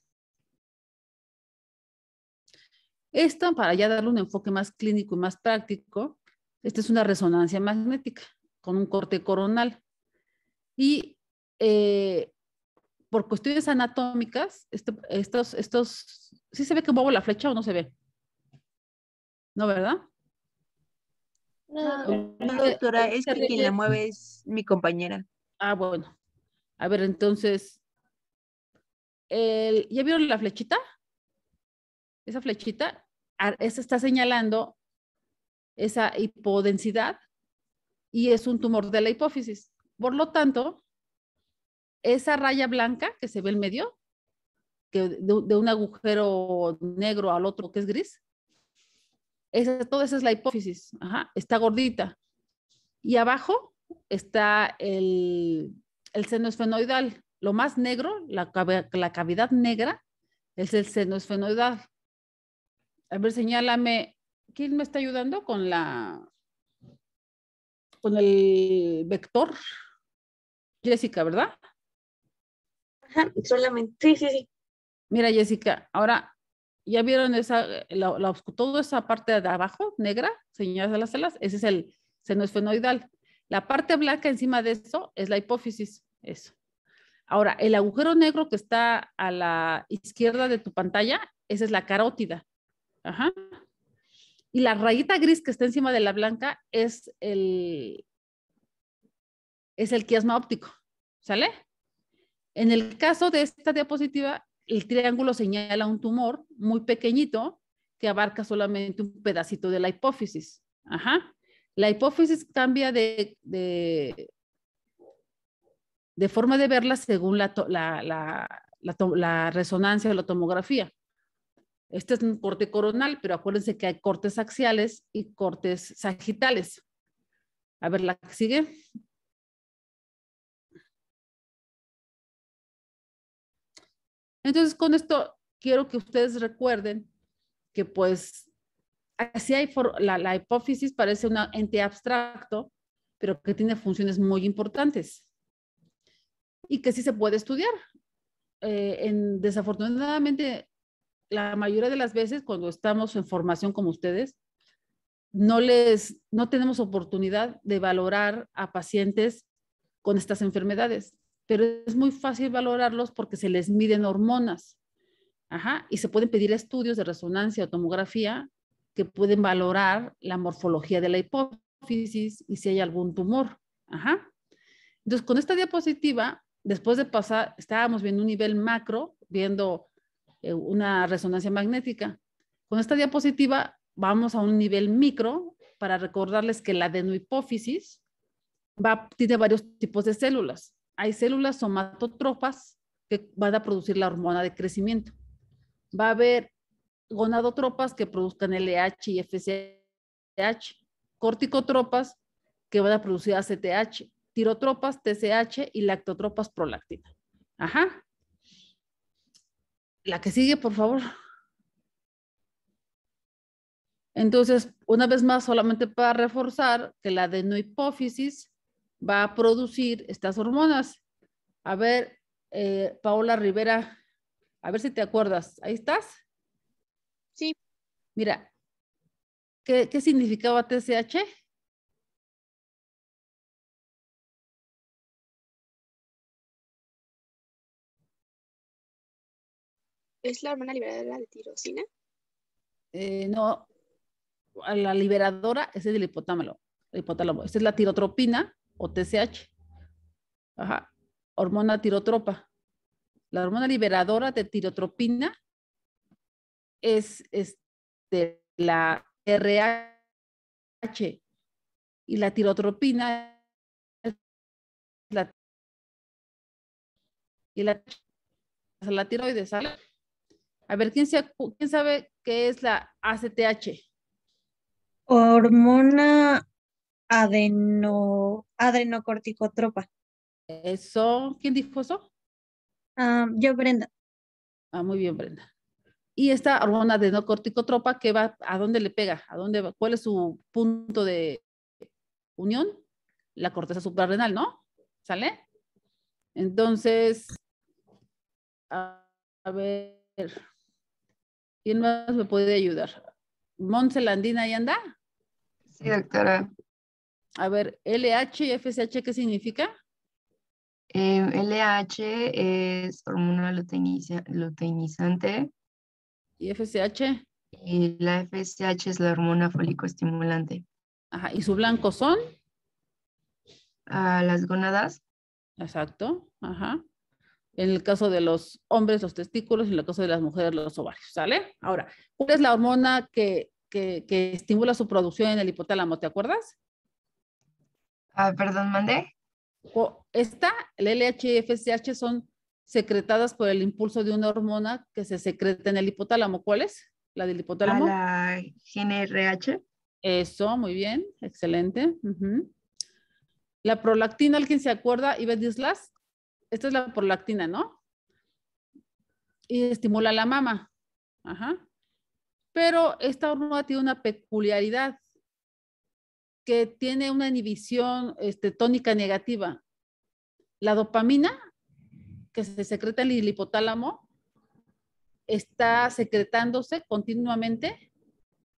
Esta, para ya darle un enfoque más clínico y más práctico, esta es una resonancia magnética con un corte coronal. Y eh, por cuestiones anatómicas, este, estos, estos, ¿sí se ve que muevo la flecha o no se ve? ¿no verdad? No, ah, doctora, eh, es que quien la mueve es mi compañera. Ah, bueno. A ver, entonces, ¿ya vieron la flechita? Esa flechita, esa está señalando esa hipodensidad y es un tumor de la hipófisis. Por lo tanto, esa raya blanca que se ve en medio, que de un agujero negro al otro que es gris, esa, toda esa es la hipófisis. está gordita. Y abajo está el, el seno esfenoidal. Lo más negro, la, la cavidad negra, es el seno esfenoidal. A ver, señálame, ¿quién me está ayudando con la con el vector? Jessica, ¿verdad? Ajá, solamente, sí, sí, sí. Mira, Jessica, ahora ¿Ya vieron esa, eh, la, toda esa parte de abajo, negra, señoras de las alas, Ese es el seno esfenoidal. La parte blanca encima de eso es la hipófisis, eso. Ahora, el agujero negro que está a la izquierda de tu pantalla, esa es la carótida. Ajá. Y la rayita gris que está encima de la blanca es el, es el quiasma óptico, ¿sale? En el caso de esta diapositiva, el triángulo señala un tumor muy pequeñito que abarca solamente un pedacito de la hipófisis. Ajá. La hipófisis cambia de, de, forma de verla según la, la, resonancia o la tomografía. Este es un corte coronal, pero acuérdense que hay cortes axiales y cortes sagitales. A ver, la que sigue. Entonces, con esto quiero que ustedes recuerden que pues así hay la, hipófisis parece un ente abstracto, pero que tiene funciones muy importantes y que sí se puede estudiar. Eh, en, desafortunadamente, la mayoría de las veces cuando estamos en formación como ustedes, no les, no tenemos oportunidad de valorar a pacientes con estas enfermedades pero es muy fácil valorarlos porque se les miden hormonas. Ajá, y se pueden pedir estudios de resonancia o tomografía que pueden valorar la morfología de la hipófisis y si hay algún tumor. Ajá. Entonces, con esta diapositiva, después de pasar, estábamos viendo un nivel macro, viendo eh, una resonancia magnética. Con esta diapositiva vamos a un nivel micro para recordarles que la adenohipófisis va, tiene varios tipos de células hay células somatotropas que van a producir la hormona de crecimiento. Va a haber gonadotropas que produzcan LH y FSH, corticotropas que van a producir ACTH, tirotropas, TCH y lactotropas prolactina. Ajá. La que sigue, por favor. Entonces, una vez más, solamente para reforzar que la hipófisis va a producir estas hormonas. A ver, eh, Paola Rivera, a ver si te acuerdas. ¿Ahí estás? Sí. Mira, ¿qué, significaba TSH? ¿Es la hormona liberadora de tirosina? Eh, no, la liberadora es el hipotálamo. El hipotálamo. Esta es la tirotropina, o TSH. Ajá. Hormona tirotropa. La hormona liberadora de tirotropina es este, la RH y la tirotropina es la, y la, la tiroides. A ver, ¿quién, ¿quién sabe qué es la ACTH? Hormona adeno, adrenocorticotropa. ¿Eso quién dijo eso? Ah, yo, Brenda. Ah, muy bien, Brenda. Y esta hormona adrenocorticotropa, qué va, ¿a dónde le pega? ¿A dónde ¿Cuál es su punto de unión? La corteza suprarrenal, ¿no? ¿Sale? Entonces, a, ver, ¿quién más me puede ayudar? Landina ahí anda? Sí, doctora. A ver, LH y FSH, ¿qué significa? LH eh, es hormona luteinizante. ¿Y FSH? Y la FSH es la hormona folicoestimulante. Ajá, ¿y su blanco son? las gónadas. Exacto, ajá. En el caso de los hombres, los testículos, y en el caso de las mujeres, los ovarios, ¿sale? Ahora, ¿cuál es la hormona que, que estimula su producción en el hipotálamo? ¿Te acuerdas? Ah, perdón, mandé. Esta, el LH y FSH son secretadas por el impulso de una hormona que se secreta en el hipotálamo. ¿Cuál es? La del hipotálamo. Ah, la GNRH. Eso, muy bien, excelente. La prolactina, ¿alguien se acuerda? Ibedislas. Esta es la prolactina, ¿no? Y estimula la mama. Ajá. Pero esta hormona tiene una peculiaridad que tiene una inhibición este, tónica negativa. La dopamina, que se secreta en el hipotálamo, está secretándose continuamente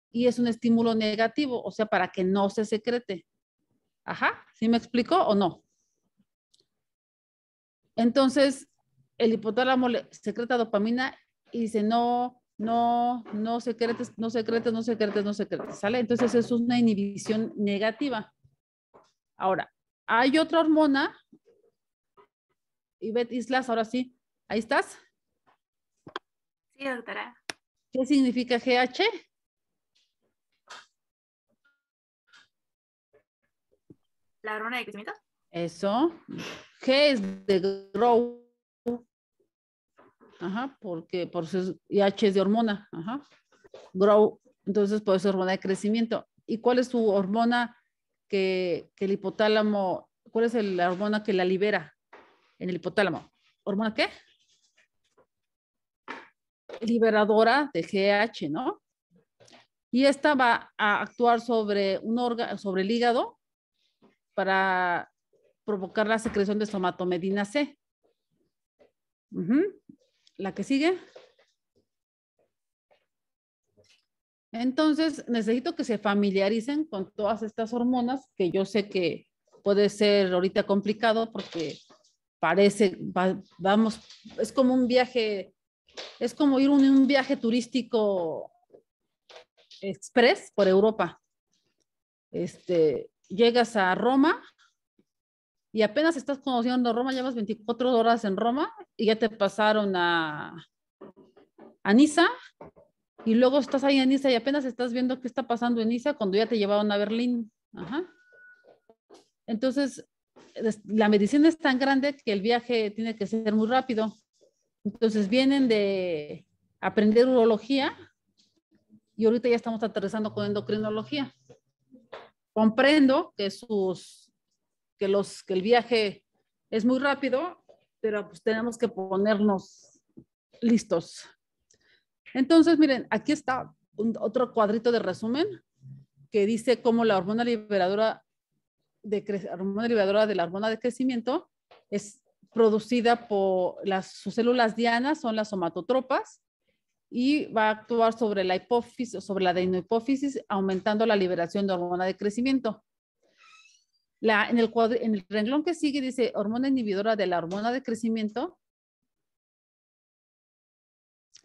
y es un estímulo negativo, o sea, para que no se secrete. Ajá, ¿sí me explico o no? Entonces, el hipotálamo secreta dopamina y se no, no, no secretes, no secretes, no secretes, no secretes, ¿sale? Entonces es una inhibición negativa. Ahora, hay otra hormona, y Islas, ahora sí, ¿ahí estás? Sí, doctora. ¿Qué significa GH? La hormona de crecimiento. Eso. G es de grow, Ajá, porque por eso IH es de hormona. Ajá. Grow, entonces puede ser hormona de crecimiento. ¿Y cuál es su hormona que, el hipotálamo, cuál es la hormona que la libera en el hipotálamo? ¿Hormona qué? Liberadora de GH, ¿no? Y esta va a actuar sobre un órgano, sobre el hígado para provocar la secreción de somatomedina C. Ajá la que sigue. Entonces, necesito que se familiaricen con todas estas hormonas que yo sé que puede ser ahorita complicado porque parece, vamos, es como un viaje, es como ir un, un viaje turístico express por Europa. Este, llegas a Roma y apenas estás conociendo Roma, llevas 24 horas en Roma y ya te pasaron a, a Niza y luego estás ahí en Niza y apenas estás viendo qué está pasando en Niza cuando ya te llevaron a Berlín. Entonces, la medicina es tan grande que el viaje tiene que ser muy rápido. Entonces, vienen de aprender urología y ahorita ya estamos aterrizando con endocrinología. Comprendo que sus que, los, que el viaje es muy rápido, pero pues, tenemos que ponernos listos. Entonces, miren, aquí está otro cuadrito de resumen que dice cómo la hormona liberadora de la hormona de crecimiento es producida por las sus células dianas son las somatotropas y va a actuar sobre la hipófisis sobre la adenohipófisis aumentando la liberación de hormona de crecimiento en, el en el renglón que sigue dice hormona inhibidora de la hormona de crecimiento,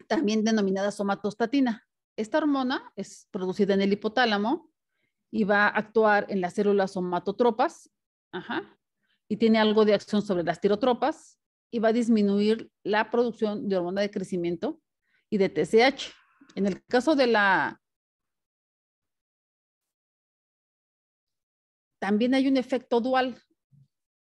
también denominada somatostatina. Esta hormona es producida en el hipotálamo y va a actuar en las células somatotropas y tiene algo de acción sobre las tirotropas y va a disminuir la producción de hormona de crecimiento y de TSH. En el caso de la también hay un efecto dual.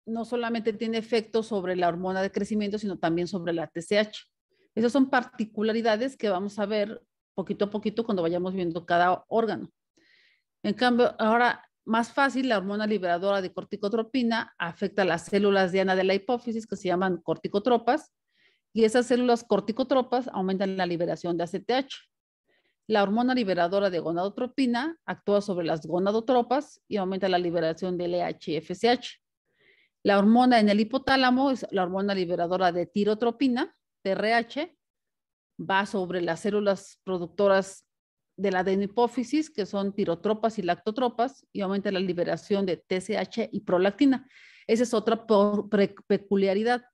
No solamente tiene efecto sobre la hormona de crecimiento, sino también sobre la TSH. Esas son particularidades que vamos a ver poquito a poquito cuando vayamos viendo cada órgano. En cambio, ahora más fácil, la hormona liberadora de corticotropina afecta a las células diana de la hipófisis que se llaman corticotropas y esas células corticotropas aumentan la liberación de ACTH. La hormona liberadora de gonadotropina actúa sobre las gonadotropas y aumenta la liberación del FSH. La hormona en el hipotálamo es la hormona liberadora de tirotropina, TRH, va sobre las células productoras de la adenohipófisis, que son tirotropas y lactotropas, y aumenta la liberación de TSH y prolactina. Esa es otra peculiaridad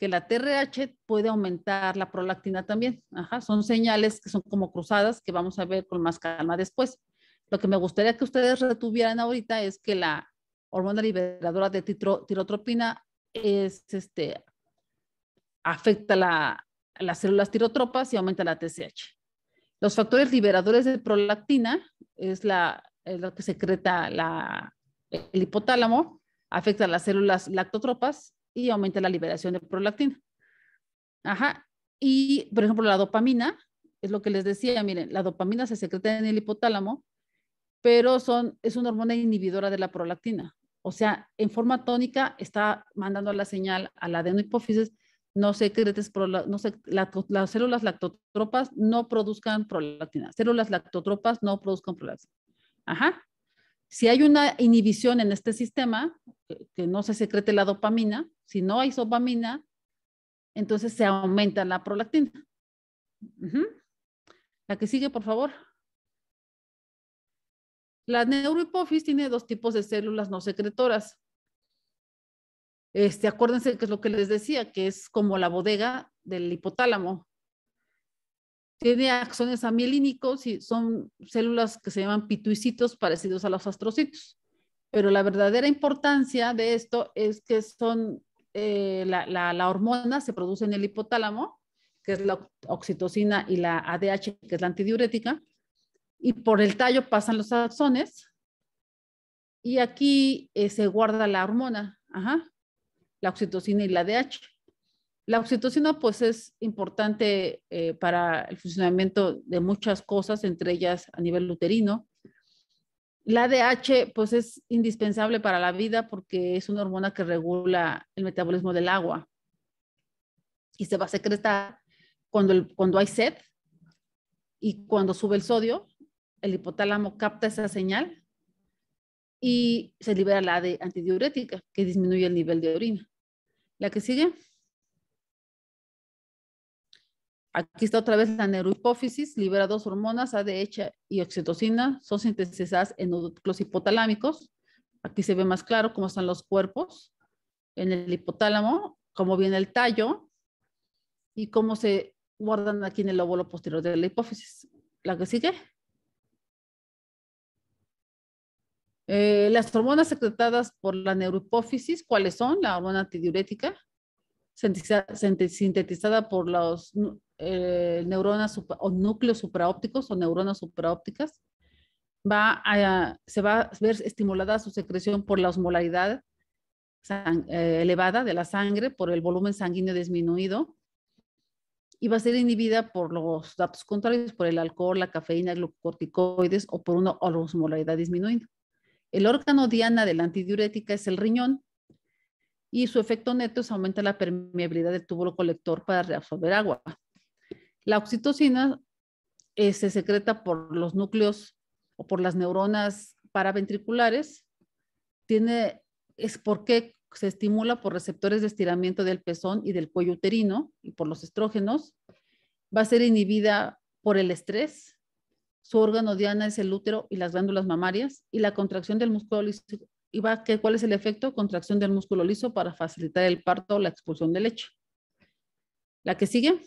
que la TRH puede aumentar la prolactina también. son señales que son como cruzadas que vamos a ver con más calma después. Lo que me gustaría que ustedes retuvieran ahorita es que la hormona liberadora de tirotropina es, este, afecta la, las células tirotropas y aumenta la TSH. Los factores liberadores de prolactina es, la, lo que secreta el hipotálamo, afecta a las células lactotropas y aumenta la liberación de prolactina. Ajá. Y, por ejemplo, la dopamina, es lo que les decía, miren, la dopamina se secreta en el hipotálamo, pero son, es una hormona inhibidora de la prolactina. O sea, en forma tónica está mandando la señal a la adenohipófisis, no secretes, no se, las células lactotropas no produzcan prolactina, células lactotropas no produzcan prolactina. Ajá. Si hay una inhibición en este sistema, que, no se secrete la dopamina, si no hay dopamina, entonces se aumenta la prolactina. La que sigue, por favor. La neurohipófisis tiene dos tipos de células no secretoras. Este, acuérdense que es lo que les decía, que es como la bodega del hipotálamo tiene axones amielínicos y son células que se llaman pituicitos parecidos a los astrocitos. Pero la verdadera importancia de esto es que son eh, la, hormona se produce en el hipotálamo, que es la oxitocina y la ADH, que es la antidiurética, y por el tallo pasan los axones y aquí eh, se guarda la hormona, ajá, la oxitocina y la ADH. La oxitocina pues es importante eh, para el funcionamiento de muchas cosas, entre ellas a nivel uterino. La ADH pues es indispensable para la vida porque es una hormona que regula el metabolismo del agua y se va a secretar cuando, cuando hay sed y cuando sube el sodio, el hipotálamo capta esa señal y se libera la de antidiurética que disminuye el nivel de orina. La que sigue. Aquí está otra vez la neurohipófisis, libera dos hormonas, ADH y oxitocina, son sintetizadas en los hipotalámicos. Aquí se ve más claro cómo están los cuerpos en el hipotálamo, cómo viene el tallo y cómo se guardan aquí en el óvulo posterior de la hipófisis. ¿La que sigue? Eh, las hormonas secretadas por la neurohipófisis, ¿cuáles son? La hormona antidiurética, sintetizada por los eh, neuronas o núcleos supraópticos o neuronas supraópticas. Va se va a ver estimulada su secreción por la osmolaridad eh, elevada de la sangre, por el volumen sanguíneo disminuido, y va a ser inhibida por los datos contrarios, por el alcohol, la cafeína, los corticoides o por una osmolaridad disminuida. El órgano diana de la antidiurética es el riñón, y su efecto neto es aumenta la permeabilidad del túbulo colector para reabsorber agua. La oxitocina eh, se secreta por los núcleos o por las neuronas paraventriculares. Tiene, es porque se estimula por receptores de estiramiento del pezón y del cuello uterino y por los estrógenos. Va a ser inhibida por el estrés. Su órgano diana es el útero y las glándulas mamarias y la contracción del músculo y ¿cuál es el efecto? Contracción del músculo liso para facilitar el parto o la expulsión de leche. La que sigue.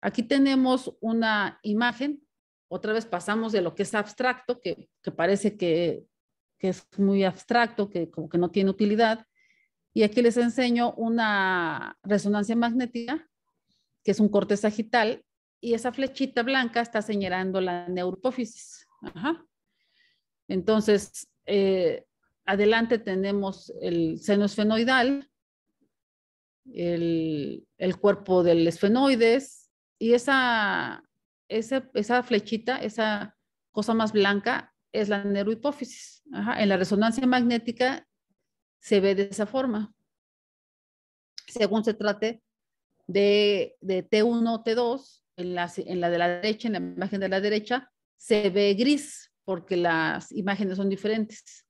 Aquí tenemos una imagen. Otra vez pasamos de lo que es abstracto, que, parece que, es muy abstracto, que como que no tiene utilidad. Y aquí les enseño una resonancia magnética, que es un corte sagital, y esa flechita blanca está señalando la neuropófisis. Ajá. Entonces, eh, adelante tenemos el seno esfenoidal, el, cuerpo del esfenoides y esa, esa, flechita, esa cosa más blanca es la neurohipófisis. En la resonancia magnética se ve de esa forma. Según se trate de, T1 T2, en la de la derecha, en la imagen de la derecha, se ve gris, porque las imágenes son diferentes.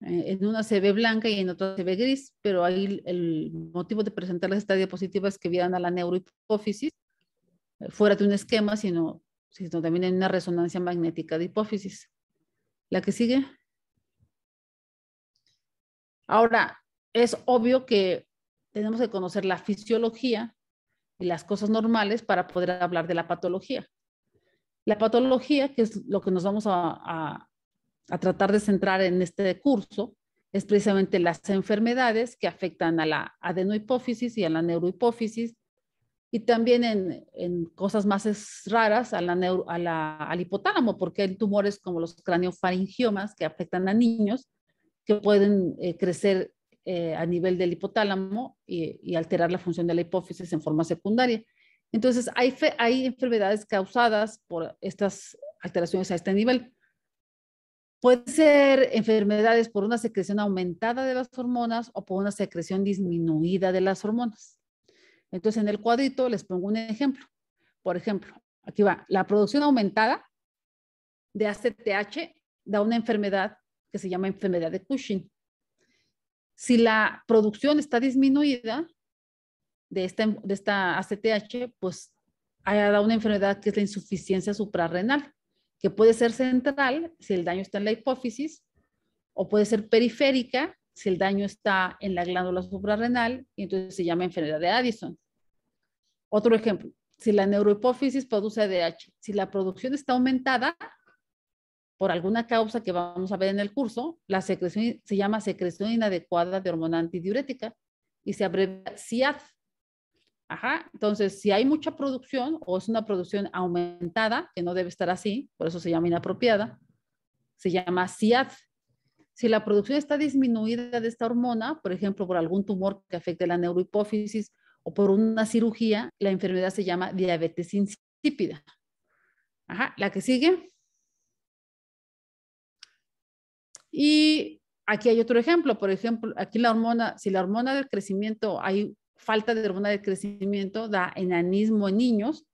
Eh, en una se ve blanca y en otra se ve gris, pero ahí el motivo de presentarles esta diapositiva es que vieran a la neurohipófisis eh, fuera de un esquema, sino, sino también en una resonancia magnética de hipófisis. La que sigue. Ahora, es obvio que tenemos que conocer la fisiología y las cosas normales para poder hablar de la patología. La patología, que es lo que nos vamos a, tratar de centrar en este curso, es precisamente las enfermedades que afectan a la adenohipófisis y a la neurohipófisis, y también en, cosas más raras al hipotálamo, porque hay tumores como los craniofaringiomas que afectan a niños, que pueden eh, crecer eh, a nivel del hipotálamo y, alterar la función de la hipófisis en forma secundaria. Entonces, hay, enfermedades causadas por estas alteraciones a este nivel. Pueden ser enfermedades por una secreción aumentada de las hormonas o por una secreción disminuida de las hormonas. Entonces, en el cuadrito les pongo un ejemplo. Por ejemplo, aquí va, la producción aumentada de ACTH da una enfermedad que se llama enfermedad de Cushing. Si la producción está disminuida, de esta, de esta ACTH, pues haya dado una enfermedad que es la insuficiencia suprarrenal, que puede ser central si el daño está en la hipófisis, o puede ser periférica si el daño está en la glándula suprarrenal, y entonces se llama enfermedad de Addison. Otro ejemplo, si la neurohipófisis produce ADH, si la producción está aumentada por alguna causa que vamos a ver en el curso, la secreción se llama secreción inadecuada de hormona antidiurética y se abrevia CIAD Ajá, entonces si hay mucha producción o es una producción aumentada, que no debe estar así, por eso se llama inapropiada, se llama CIAD. Si la producción está disminuida de esta hormona, por ejemplo, por algún tumor que afecte la neurohipófisis o por una cirugía, la enfermedad se llama diabetes insípida. Ajá, la que sigue. Y aquí hay otro ejemplo, por ejemplo, aquí la hormona, si la hormona del crecimiento hay falta de hormona de crecimiento da enanismo en niños.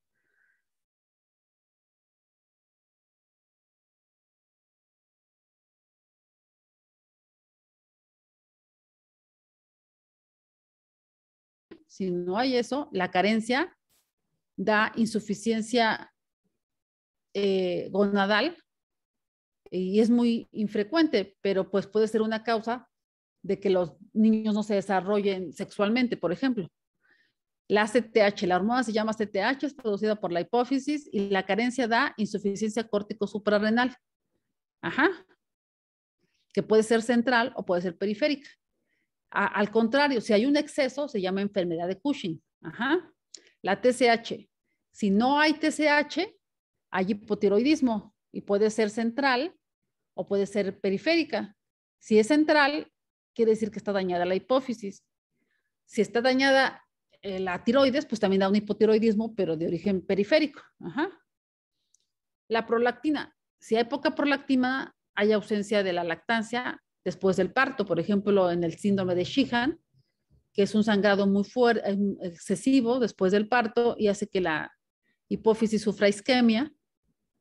Si no hay eso, la carencia da insuficiencia eh, gonadal y es muy infrecuente, pero pues puede ser una causa de que los niños no se desarrollen sexualmente, por ejemplo. La CTH, la hormona se llama CTH, es producida por la hipófisis y la carencia da insuficiencia córtico suprarrenal. Ajá. Que puede ser central o puede ser periférica. al contrario, si hay un exceso, se llama enfermedad de Cushing. Ajá. La TCH. Si no hay TCH, hay hipotiroidismo y puede ser central o puede ser periférica. Si es central, quiere decir que está dañada la hipófisis. Si está dañada eh, la tiroides, pues también da un hipotiroidismo, pero de origen periférico. La prolactina. Si hay poca prolactina, hay ausencia de la lactancia después del parto. Por ejemplo, en el síndrome de Sheehan, que es un sangrado muy fuerte, eh, excesivo después del parto y hace que la hipófisis sufra isquemia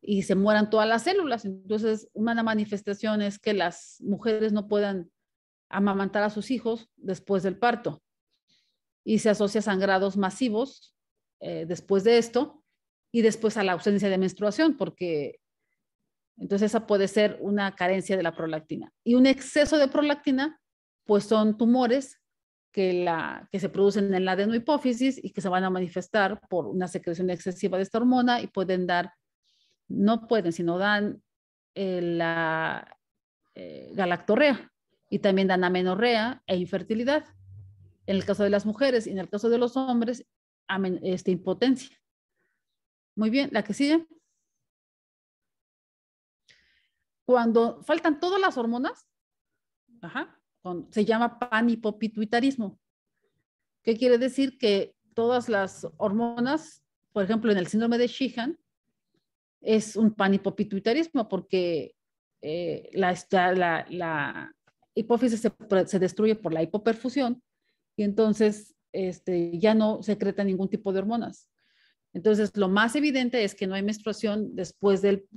y se mueran todas las células. Entonces, una manifestación es que las mujeres no puedan amamantar a sus hijos después del parto y se asocia a sangrados masivos eh, después de esto y después a la ausencia de menstruación, porque entonces esa puede ser una carencia de la prolactina. Y un exceso de prolactina, pues son tumores que, que se producen en la adenohipófisis y que se van a manifestar por una secreción excesiva de esta hormona y pueden dar, no pueden, sino dan eh, la eh, galactorrea, y también dan amenorrea e infertilidad. En el caso de las mujeres y en el caso de los hombres, este, impotencia. Muy bien, la que sigue. Cuando faltan todas las hormonas, ajá, se llama panipopituitarismo. ¿Qué quiere decir? Que todas las hormonas, por ejemplo, en el síndrome de Sheehan, es un panipopituitarismo porque eh, la, la, hipófisis se, se destruye por la hipoperfusión y entonces este, ya no secreta ningún tipo de hormonas. Entonces, lo más evidente es que no hay menstruación después del,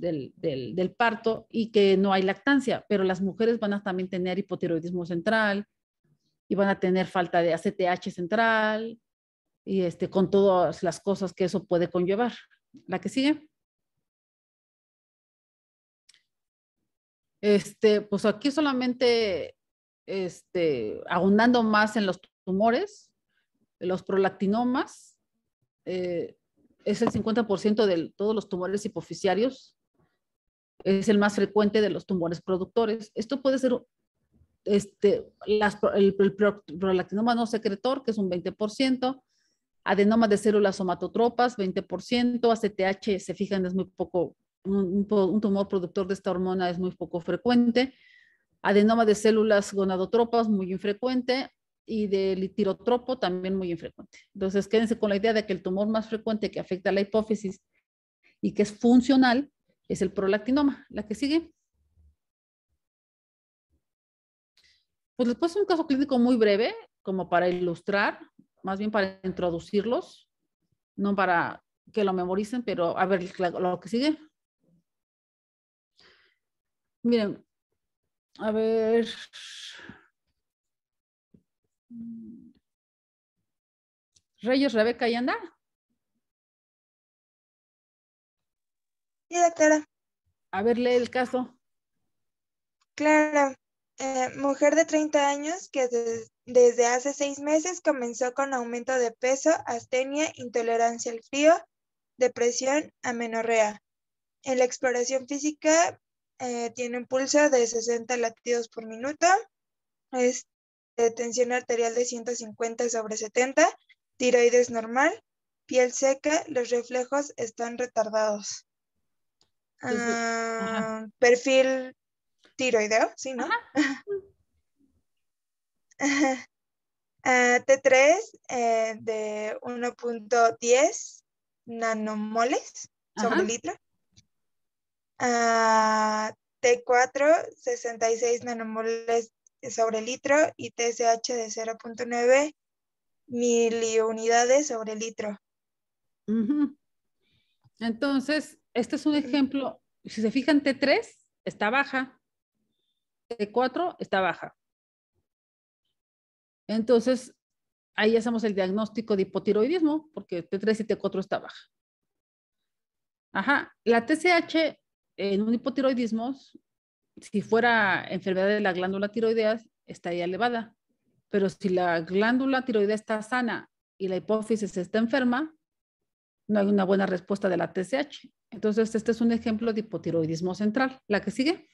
parto y que no hay lactancia, pero las mujeres van a también tener hipotiroidismo central y van a tener falta de ACTH central y este, con todas las cosas que eso puede conllevar. La que sigue. Este, pues aquí solamente este, ahondando más en los tumores, los prolactinomas, eh, es el 50% de todos los tumores hipoficiarios, es el más frecuente de los tumores productores. Esto puede ser este, el, el, prolactinoma no secretor, que es un 20%, adenoma de células somatotropas, 20%, ACTH se fijan, es muy poco un, tumor productor de esta hormona es muy poco frecuente. Adenoma de células gonadotropas, muy infrecuente. Y de tirotropo, también muy infrecuente. Entonces, quédense con la idea de que el tumor más frecuente que afecta a la hipófisis y que es funcional es el prolactinoma. La que sigue. Pues después un caso clínico muy breve, como para ilustrar, más bien para introducirlos, no para que lo memoricen, pero a ver lo que sigue. Miren, a ver. Reyes, Rebeca, ¿y anda? Sí, doctora. A ver, lee el caso. Clara, eh, mujer de 30 años que desde hace seis meses comenzó con aumento de peso, astenia, intolerancia al frío, depresión, amenorrea. En la exploración física eh, tiene un pulso de 60 latidos por minuto, es tensión arterial de 150 sobre 70, tiroides normal, piel seca, los reflejos están retardados. Ah, perfil tiroideo, sí, ¿no? *laughs* Ah, T3 eh, de 1.10 nanomoles sobre litro. Ah, T4 66 nanomoles sobre litro y TSH de 0.9 miliunidades sobre litro. Entonces, este es un ejemplo. Si se fijan, T3 está baja, T4 está baja. Entonces, ahí hacemos el diagnóstico de hipotiroidismo, porque T3 y T4 está baja. Ajá, la TSH en un hipotiroidismo, si fuera enfermedad de la glándula tiroidea, estaría elevada. Pero si la glándula tiroidea está sana y la hipófisis está enferma, no hay una buena respuesta de la TSH. Entonces, este es un ejemplo de hipotiroidismo central. ¿La que sigue?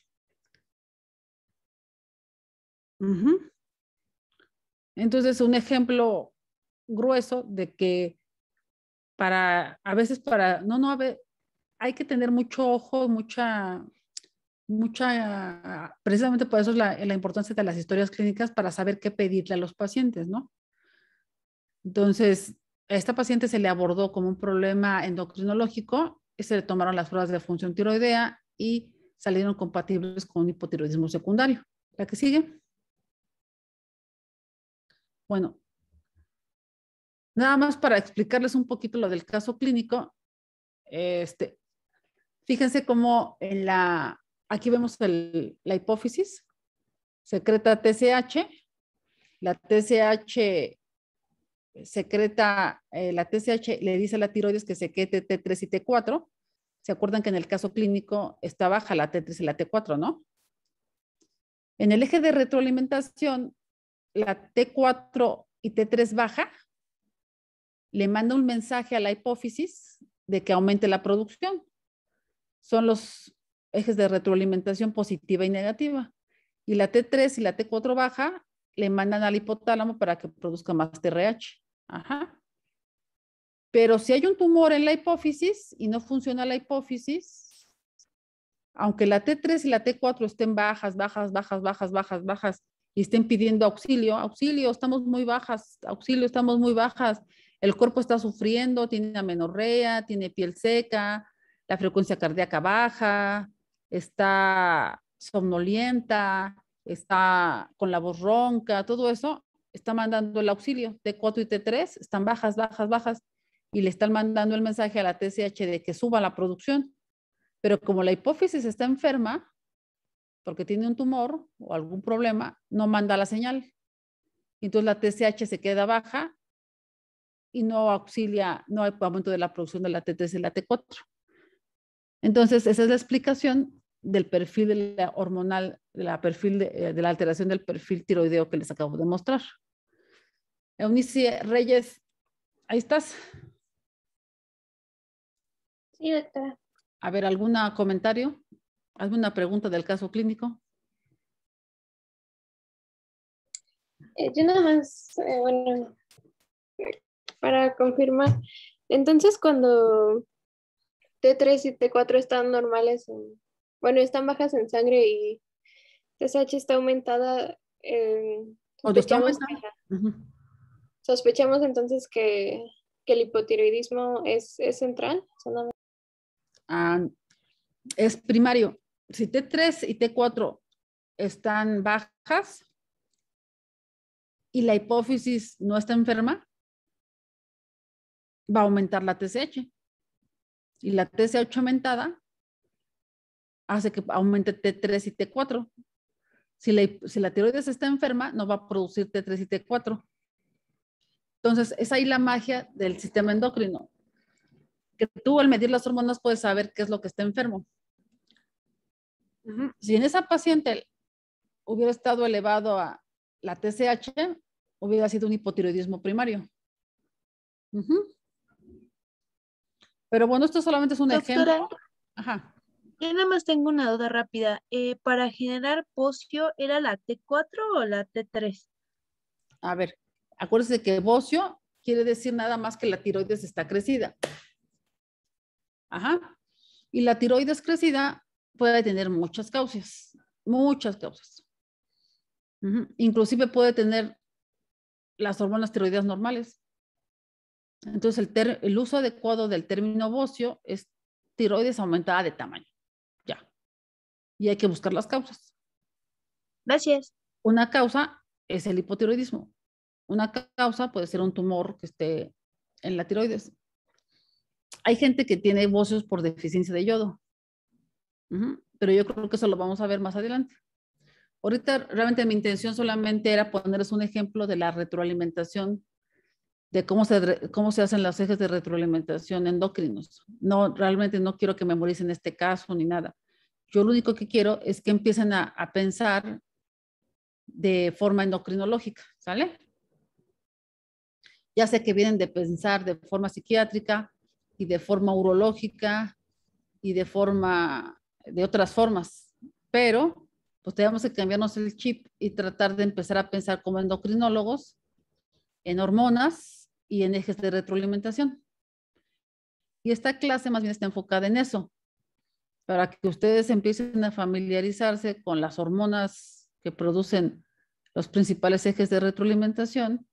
Entonces, un ejemplo grueso de que para, a veces para, no, no, a hay que tener mucho ojo, mucha, mucha, precisamente por eso es la, importancia de las historias clínicas para saber qué pedirle a los pacientes, ¿no? Entonces, a esta paciente se le abordó como un problema endocrinológico, y se le tomaron las pruebas de función tiroidea y salieron compatibles con hipotiroidismo secundario. ¿La que sigue? Bueno, nada más para explicarles un poquito lo del caso clínico, este, Fíjense cómo en la, aquí vemos la hipófisis, secreta TCH, la TCH secreta, eh, la TSH le dice a la tiroides que secrete T3 y T4. ¿Se acuerdan que en el caso clínico está baja la T3 y la T4, no? En el eje de retroalimentación, la T4 y T3 baja le manda un mensaje a la hipófisis de que aumente la producción son los ejes de retroalimentación positiva y negativa. Y la T3 y la T4 baja le mandan al hipotálamo para que produzca más TRH. Ajá. Pero si hay un tumor en la hipófisis y no funciona la hipófisis, aunque la T3 y la T4 estén bajas, bajas, bajas, bajas, bajas, bajas, y estén pidiendo auxilio, auxilio, estamos muy bajas, auxilio, estamos muy bajas, el cuerpo está sufriendo, tiene amenorrea, tiene piel seca, la frecuencia cardíaca baja, está somnolienta, está con la voz ronca, todo eso, está mandando el auxilio. T4 y T3 están bajas, bajas, bajas, y le están mandando el mensaje a la TSH de que suba la producción. Pero como la hipófisis está enferma, porque tiene un tumor o algún problema, no manda la señal. Entonces la TSH se queda baja y no auxilia, no hay aumento de la producción de la T3 y la T4. Entonces, esa es la explicación del perfil hormonal, de la, perfil eh, de, la alteración del perfil tiroideo que les acabo de mostrar. Eunice Reyes, ahí estás. Sí, doctora. A ver, ¿algún comentario? ¿Alguna pregunta del caso clínico? Eh, yo nada más, eh, bueno, para confirmar. Entonces, cuando T3 y T4 están normales, bueno, están bajas en sangre y TSH está aumentada. en sospechamos, sospechamos entonces que, el hipotiroidismo es, central. Ah, es primario. Si T3 y T4 están bajas y la hipófisis no está enferma, va a aumentar la TSH y la TCH aumentada hace que aumente T3 y T4. Si la, tiroides está enferma, no va a producir T3 y T4. Entonces, es ahí la magia del sistema endocrino. Que tú al medir las hormonas puedes saber qué es lo que está enfermo. Si en esa paciente hubiera estado elevado a la TCH, hubiera sido un hipotiroidismo primario. Pero bueno, esto solamente es un ejemplo. Ajá. Yo nada más tengo una duda rápida. Eh, para generar bocio, ¿era la T4 o la T3? A ver, acuérdense que bocio quiere decir nada más que la tiroides está crecida. Ajá. Y la tiroides crecida puede tener muchas causas, muchas causas. Inclusive puede tener las hormonas tiroides normales. Entonces, el, uso adecuado del término bocio es tiroides aumentada de tamaño. Ya. Y hay que buscar las causas. Gracias. Una causa es el hipotiroidismo. Una causa puede ser un tumor que esté en la tiroides. Hay gente que tiene bocios por deficiencia de yodo. Pero yo creo que eso lo vamos a ver más adelante. Ahorita realmente mi intención solamente era ponerles un ejemplo de la retroalimentación de cómo se, cómo se hacen los ejes de retroalimentación endocrinos. No, realmente no quiero que memoricen este caso ni nada. Yo lo único que quiero es que empiecen a, a pensar de forma endocrinológica, ¿sale? Ya sé que vienen de pensar de forma psiquiátrica y de forma urológica y de forma, de otras formas, pero pues tenemos que cambiarnos el chip y tratar de empezar a pensar como endocrinólogos en hormonas, y en ejes de retroalimentación. Y esta clase más bien está enfocada en eso, para que ustedes empiecen a familiarizarse con las hormonas que producen los principales ejes de retroalimentación,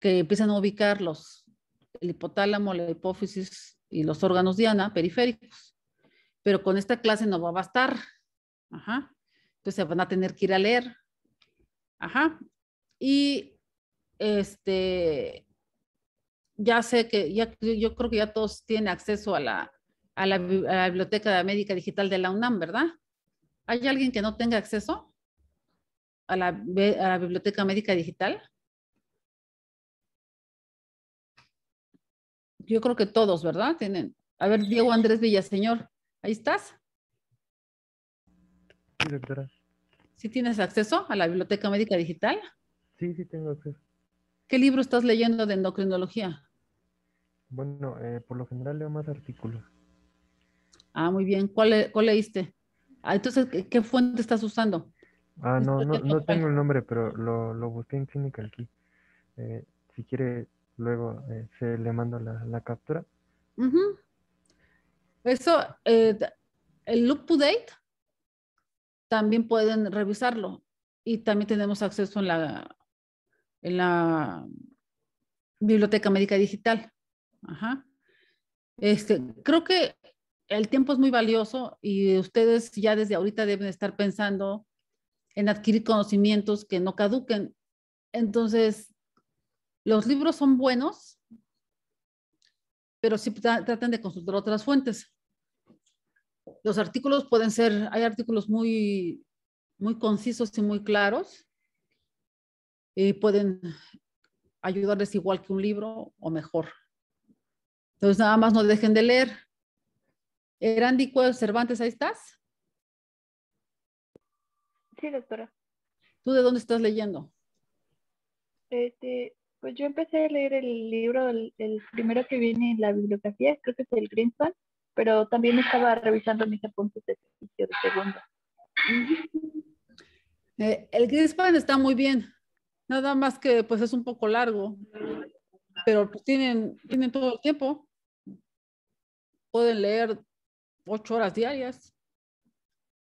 que empiezan a ubicarlos, el hipotálamo, la hipófisis y los órganos diana periféricos. Pero con esta clase no va a bastar. Ajá. Entonces van a tener que ir a leer. Ajá. Y este, ya sé que ya, yo creo que ya todos tienen acceso a la, a la, Biblioteca de Médica Digital de la UNAM, ¿verdad? ¿Hay alguien que no tenga acceso a la, a la Biblioteca Médica Digital? Yo creo que todos, ¿verdad? Tienen. A ver, Diego Andrés Villaseñor, ¿ahí estás? Sí, doctora. ¿Sí tienes acceso a la Biblioteca Médica Digital? Sí, sí tengo acceso. ¿Qué libro estás leyendo de endocrinología? Bueno, eh, por lo general leo más artículos. Ah, muy bien. ¿Cuál, leíste? Ah, entonces, ¿qué, fuente estás usando? Ah, no, no, tengo el nombre, pero lo, lo busqué en Clinical eh, si quiere, luego eh, se le mando la, captura. Eso, el loop to date, también pueden revisarlo. Y también tenemos acceso en la, en la Biblioteca Médica Digital. Ajá. Este, creo que el tiempo es muy valioso y ustedes ya desde ahorita deben estar pensando en adquirir conocimientos que no caduquen. Entonces, los libros son buenos, pero sí traten tratan de consultar otras fuentes. Los artículos pueden ser, hay artículos muy, muy concisos y muy claros y eh, pueden ayudarles igual que un libro o mejor. Entonces, nada más no dejen de leer. Erandi Cervantes, ¿ahí estás? Sí, doctora. ¿Tú de dónde estás leyendo? Este, pues yo empecé a leer el libro, el, primero que viene en la bibliografía, creo que es el Greenspan, pero también estaba revisando mis apuntes de ejercicio de segundo. Eh, el Greenspan está muy bien, nada más que pues es un poco largo, pero pues tienen, tienen todo el tiempo pueden leer ocho horas diarias.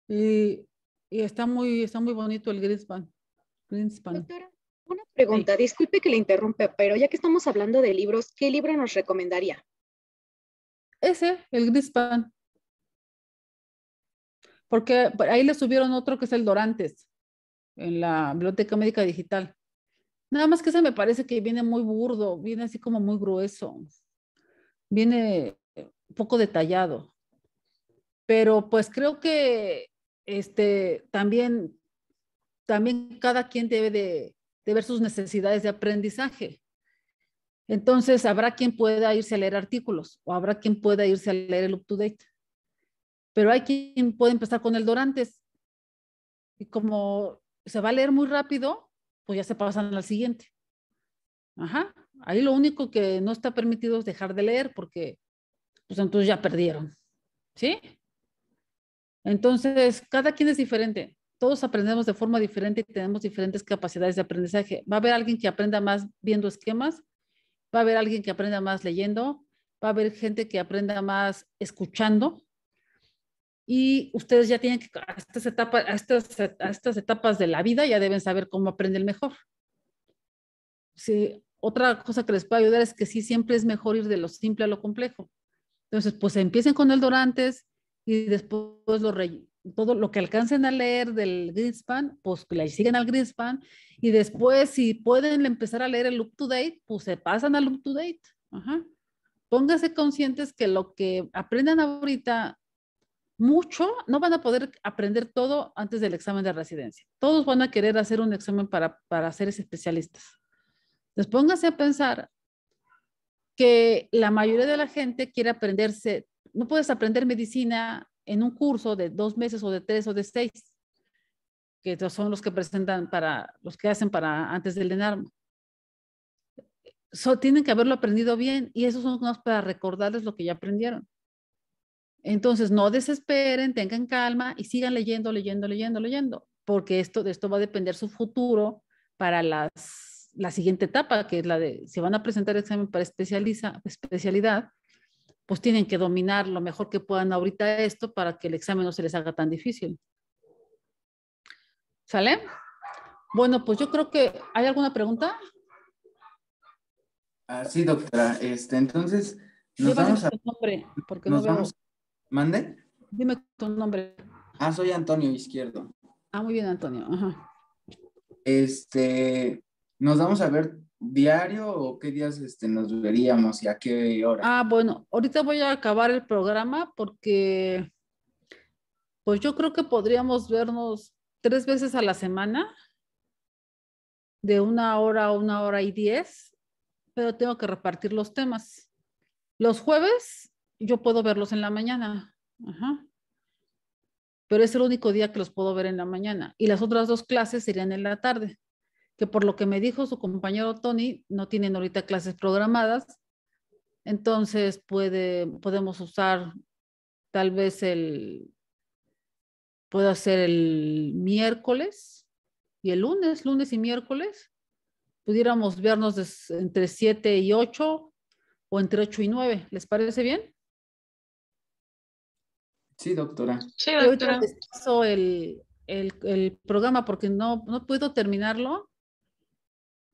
Y, está, muy, está muy bonito el Grispan. Doctora, una pregunta, disculpe que le interrumpa, pero ya que estamos hablando de libros, ¿qué libro nos recomendaría? Ese, el Grispan. Porque ahí le subieron otro que es el Dorantes, en la Biblioteca Médica Digital. Nada más que ese me parece que viene muy burdo, viene así como muy grueso. Viene, poco detallado. Pero pues creo que este, también, también cada quien debe de, ver sus necesidades de aprendizaje. Entonces, habrá quien pueda irse a leer artículos o habrá quien pueda irse a leer el up to date. Pero hay quien puede empezar con el Dorantes. Y como se va a leer muy rápido, pues ya se pasan al siguiente. Ajá. Ahí lo único que no está permitido es dejar de leer porque pues entonces ya perdieron. ¿Sí? Entonces, cada quien es diferente. Todos aprendemos de forma diferente y tenemos diferentes capacidades de aprendizaje. Va a haber alguien que aprenda más viendo esquemas, va a haber alguien que aprenda más leyendo, va a haber gente que aprenda más escuchando. Y ustedes ya tienen que, a estas, etapas, estas, etapas de la vida, ya deben saber cómo aprender mejor. Sí, otra cosa que les puede ayudar es que sí, siempre es mejor ir de lo simple a lo complejo. Entonces, pues empiecen con el Dorantes y después lo todo lo que alcancen a leer del grispan pues le siguen al grispan y después si pueden empezar a leer el up to date, pues se pasan al up to date. Pónganse conscientes que lo que aprendan ahorita mucho, no van a poder aprender todo antes del examen de residencia. Todos van a querer hacer un examen para, para ser especialistas. Entonces, pónganse a pensar que la mayoría de la gente quiere aprenderse, no puedes aprender medicina en un curso de dos meses o de tres o de seis, que son los que presentan para, los que hacen para antes del enarmo. tienen que haberlo aprendido bien y eso son unos para recordarles lo que ya aprendieron. Entonces, no desesperen, tengan calma y sigan leyendo, leyendo, leyendo, leyendo, porque esto, de esto va a depender su futuro para las la siguiente etapa, que es la de, si van a presentar examen para especializa, especialidad, pues tienen que dominar lo mejor que puedan ahorita esto para que el examen no se les haga tan difícil. ¿Sale? Bueno, pues yo creo que, ¿hay alguna pregunta? Ah, sí, doctora. Este, entonces, nos vamos a... Tu nombre, porque nos no vamos... ¿Mande? Dime tu nombre. Ah, soy Antonio Izquierdo. Ah, muy bien, Antonio. Este, ¿Nos vamos a ver diario o qué días este, nos veríamos y a qué hora? Ah, bueno, ahorita voy a acabar el programa porque, pues yo creo que podríamos vernos tres veces a la semana, de una hora a una hora y diez, pero tengo que repartir los temas. Los jueves yo puedo verlos en la mañana, pero es el único día que los puedo ver en la mañana y las otras dos clases serían en la tarde que por lo que me dijo su compañero Tony, no tienen ahorita clases programadas, entonces puede, podemos usar tal vez el, puedo hacer el miércoles y el lunes, lunes y miércoles, pudiéramos vernos entre 7 y 8 o entre 8 y 9, ¿les parece bien? Sí, doctora. Sí, doctora. Yo el, el, el, programa porque no, no puedo terminarlo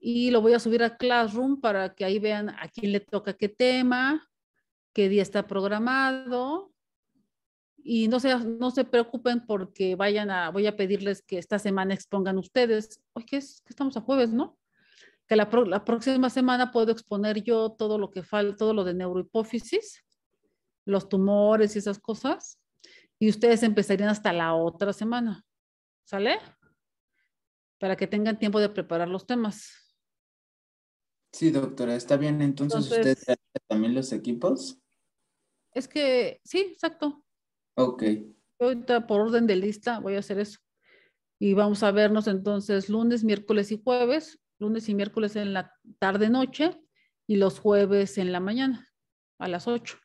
y lo voy a subir a Classroom para que ahí vean a quién le toca qué tema, qué día está programado. Y no se, no se preocupen porque vayan a, voy a pedirles que esta semana expongan ustedes. Hoy que es, que estamos a jueves, ¿no? Que la, la, próxima semana puedo exponer yo todo lo que falta, todo lo de neurohipófisis, los tumores y esas cosas. Y ustedes empezarían hasta la otra semana. ¿Sale? Para que tengan tiempo de preparar los temas. Sí, doctora, está bien. Entonces, ¿usted también los equipos? Es que, sí, exacto. Ok. ahorita por orden de lista voy a hacer eso. Y vamos a vernos entonces lunes, miércoles y jueves, lunes y miércoles en la tarde noche y los jueves en la mañana a las 8.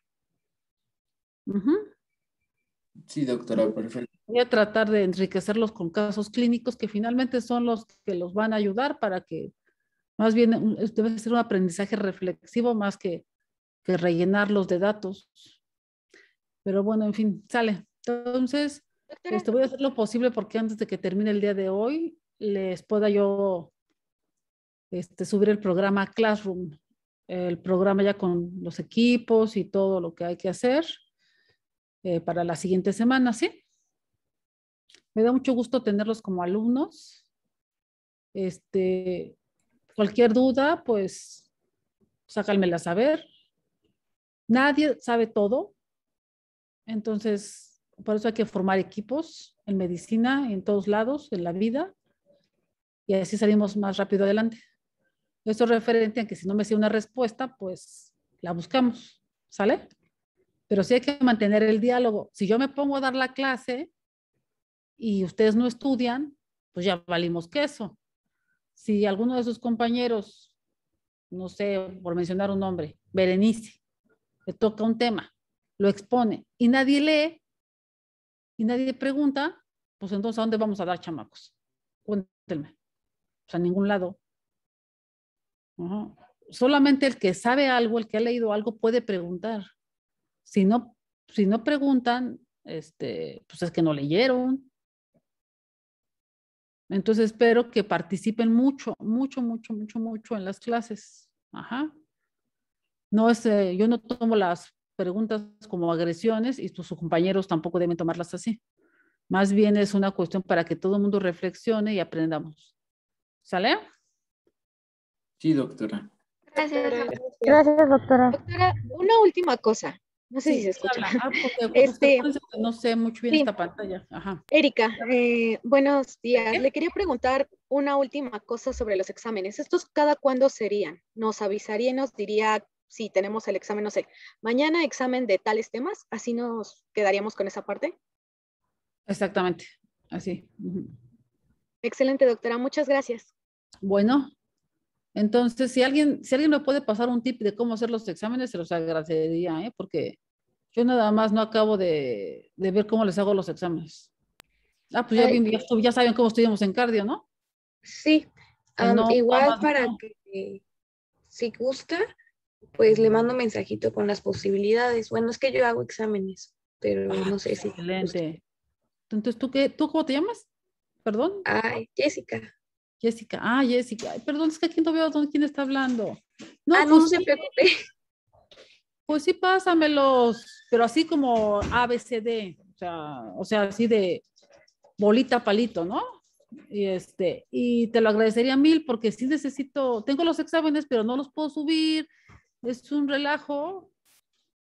Sí, doctora, perfecto. Voy a tratar de enriquecerlos con casos clínicos que finalmente son los que los van a ayudar para que más bien debe ser un aprendizaje reflexivo más que, rellenarlos de datos. Pero bueno, en fin, sale. Entonces, esto voy a hacer lo posible porque antes de que termine el día de hoy, les pueda yo este, subir el programa Classroom, el programa ya con los equipos y todo lo que hay que hacer eh, para la siguiente semana, ¿sí? Me da mucho gusto tenerlos como alumnos. Este, Cualquier duda, pues sácalmela a saber. Nadie sabe todo. Entonces, por eso hay que formar equipos en medicina, en todos lados, en la vida. Y así salimos más rápido adelante. Esto es referente a que si no me sé una respuesta, pues la buscamos. ¿Sale? Pero sí hay que mantener el diálogo. Si yo me pongo a dar la clase y ustedes no estudian, pues ya valimos queso si alguno de sus compañeros, no sé, por mencionar un nombre, Berenice, le toca un tema, lo expone y nadie lee y nadie pregunta, pues entonces ¿a dónde vamos a dar chamacos? Cuéntenme. Pues a ningún lado. Solamente el que sabe algo, el que ha leído algo, puede preguntar. Si no, si no preguntan, este, pues es que no leyeron. Entonces espero que participen mucho, mucho, mucho, mucho, mucho en las clases. No es, eh, yo no tomo las preguntas como agresiones y sus compañeros tampoco deben tomarlas así. Más bien es una cuestión para que todo el mundo reflexione y aprendamos. ¿Sale? Sí, doctora. Gracias, doctora. Gracias, doctora. Doctora, una última cosa. No sé si se escucha. Ah, pues este, no sé mucho bien esta pantalla. Erika, eh, buenos días. Le quería preguntar una última cosa sobre los exámenes. ¿Estos cada cuándo serían? Nos avisaría y nos diría si tenemos el examen, no sé, mañana examen de tales temas. Así nos quedaríamos con esa parte. Exactamente, así. Excelente, doctora. Muchas gracias. Bueno, entonces, si alguien, si alguien me puede pasar un tip de cómo hacer los exámenes, se los agradecería, ¿eh? porque yo nada más no acabo de, de ver cómo les hago los exámenes. Ah, pues ya, saben cómo estudiamos en cardio, ¿no? Sí, igual para que si gusta, pues le mando un mensajito con las posibilidades. Bueno, es que yo hago exámenes, pero ah, no sé si. Excelente. Entonces, ¿tú qué? ¿Tú cómo te llamas? Perdón. Ay, Jessica. Jessica, ah, Jessica, perdón, es que aquí no veo dónde, quién está hablando. No, ah, pues no se preocupe. Pues sí, pásamelos, pero así como ABCD, o sea, o sea, así de bolita palito, ¿no? Y este, y te lo agradecería mil porque sí necesito, tengo los exámenes, pero no los puedo subir, es un relajo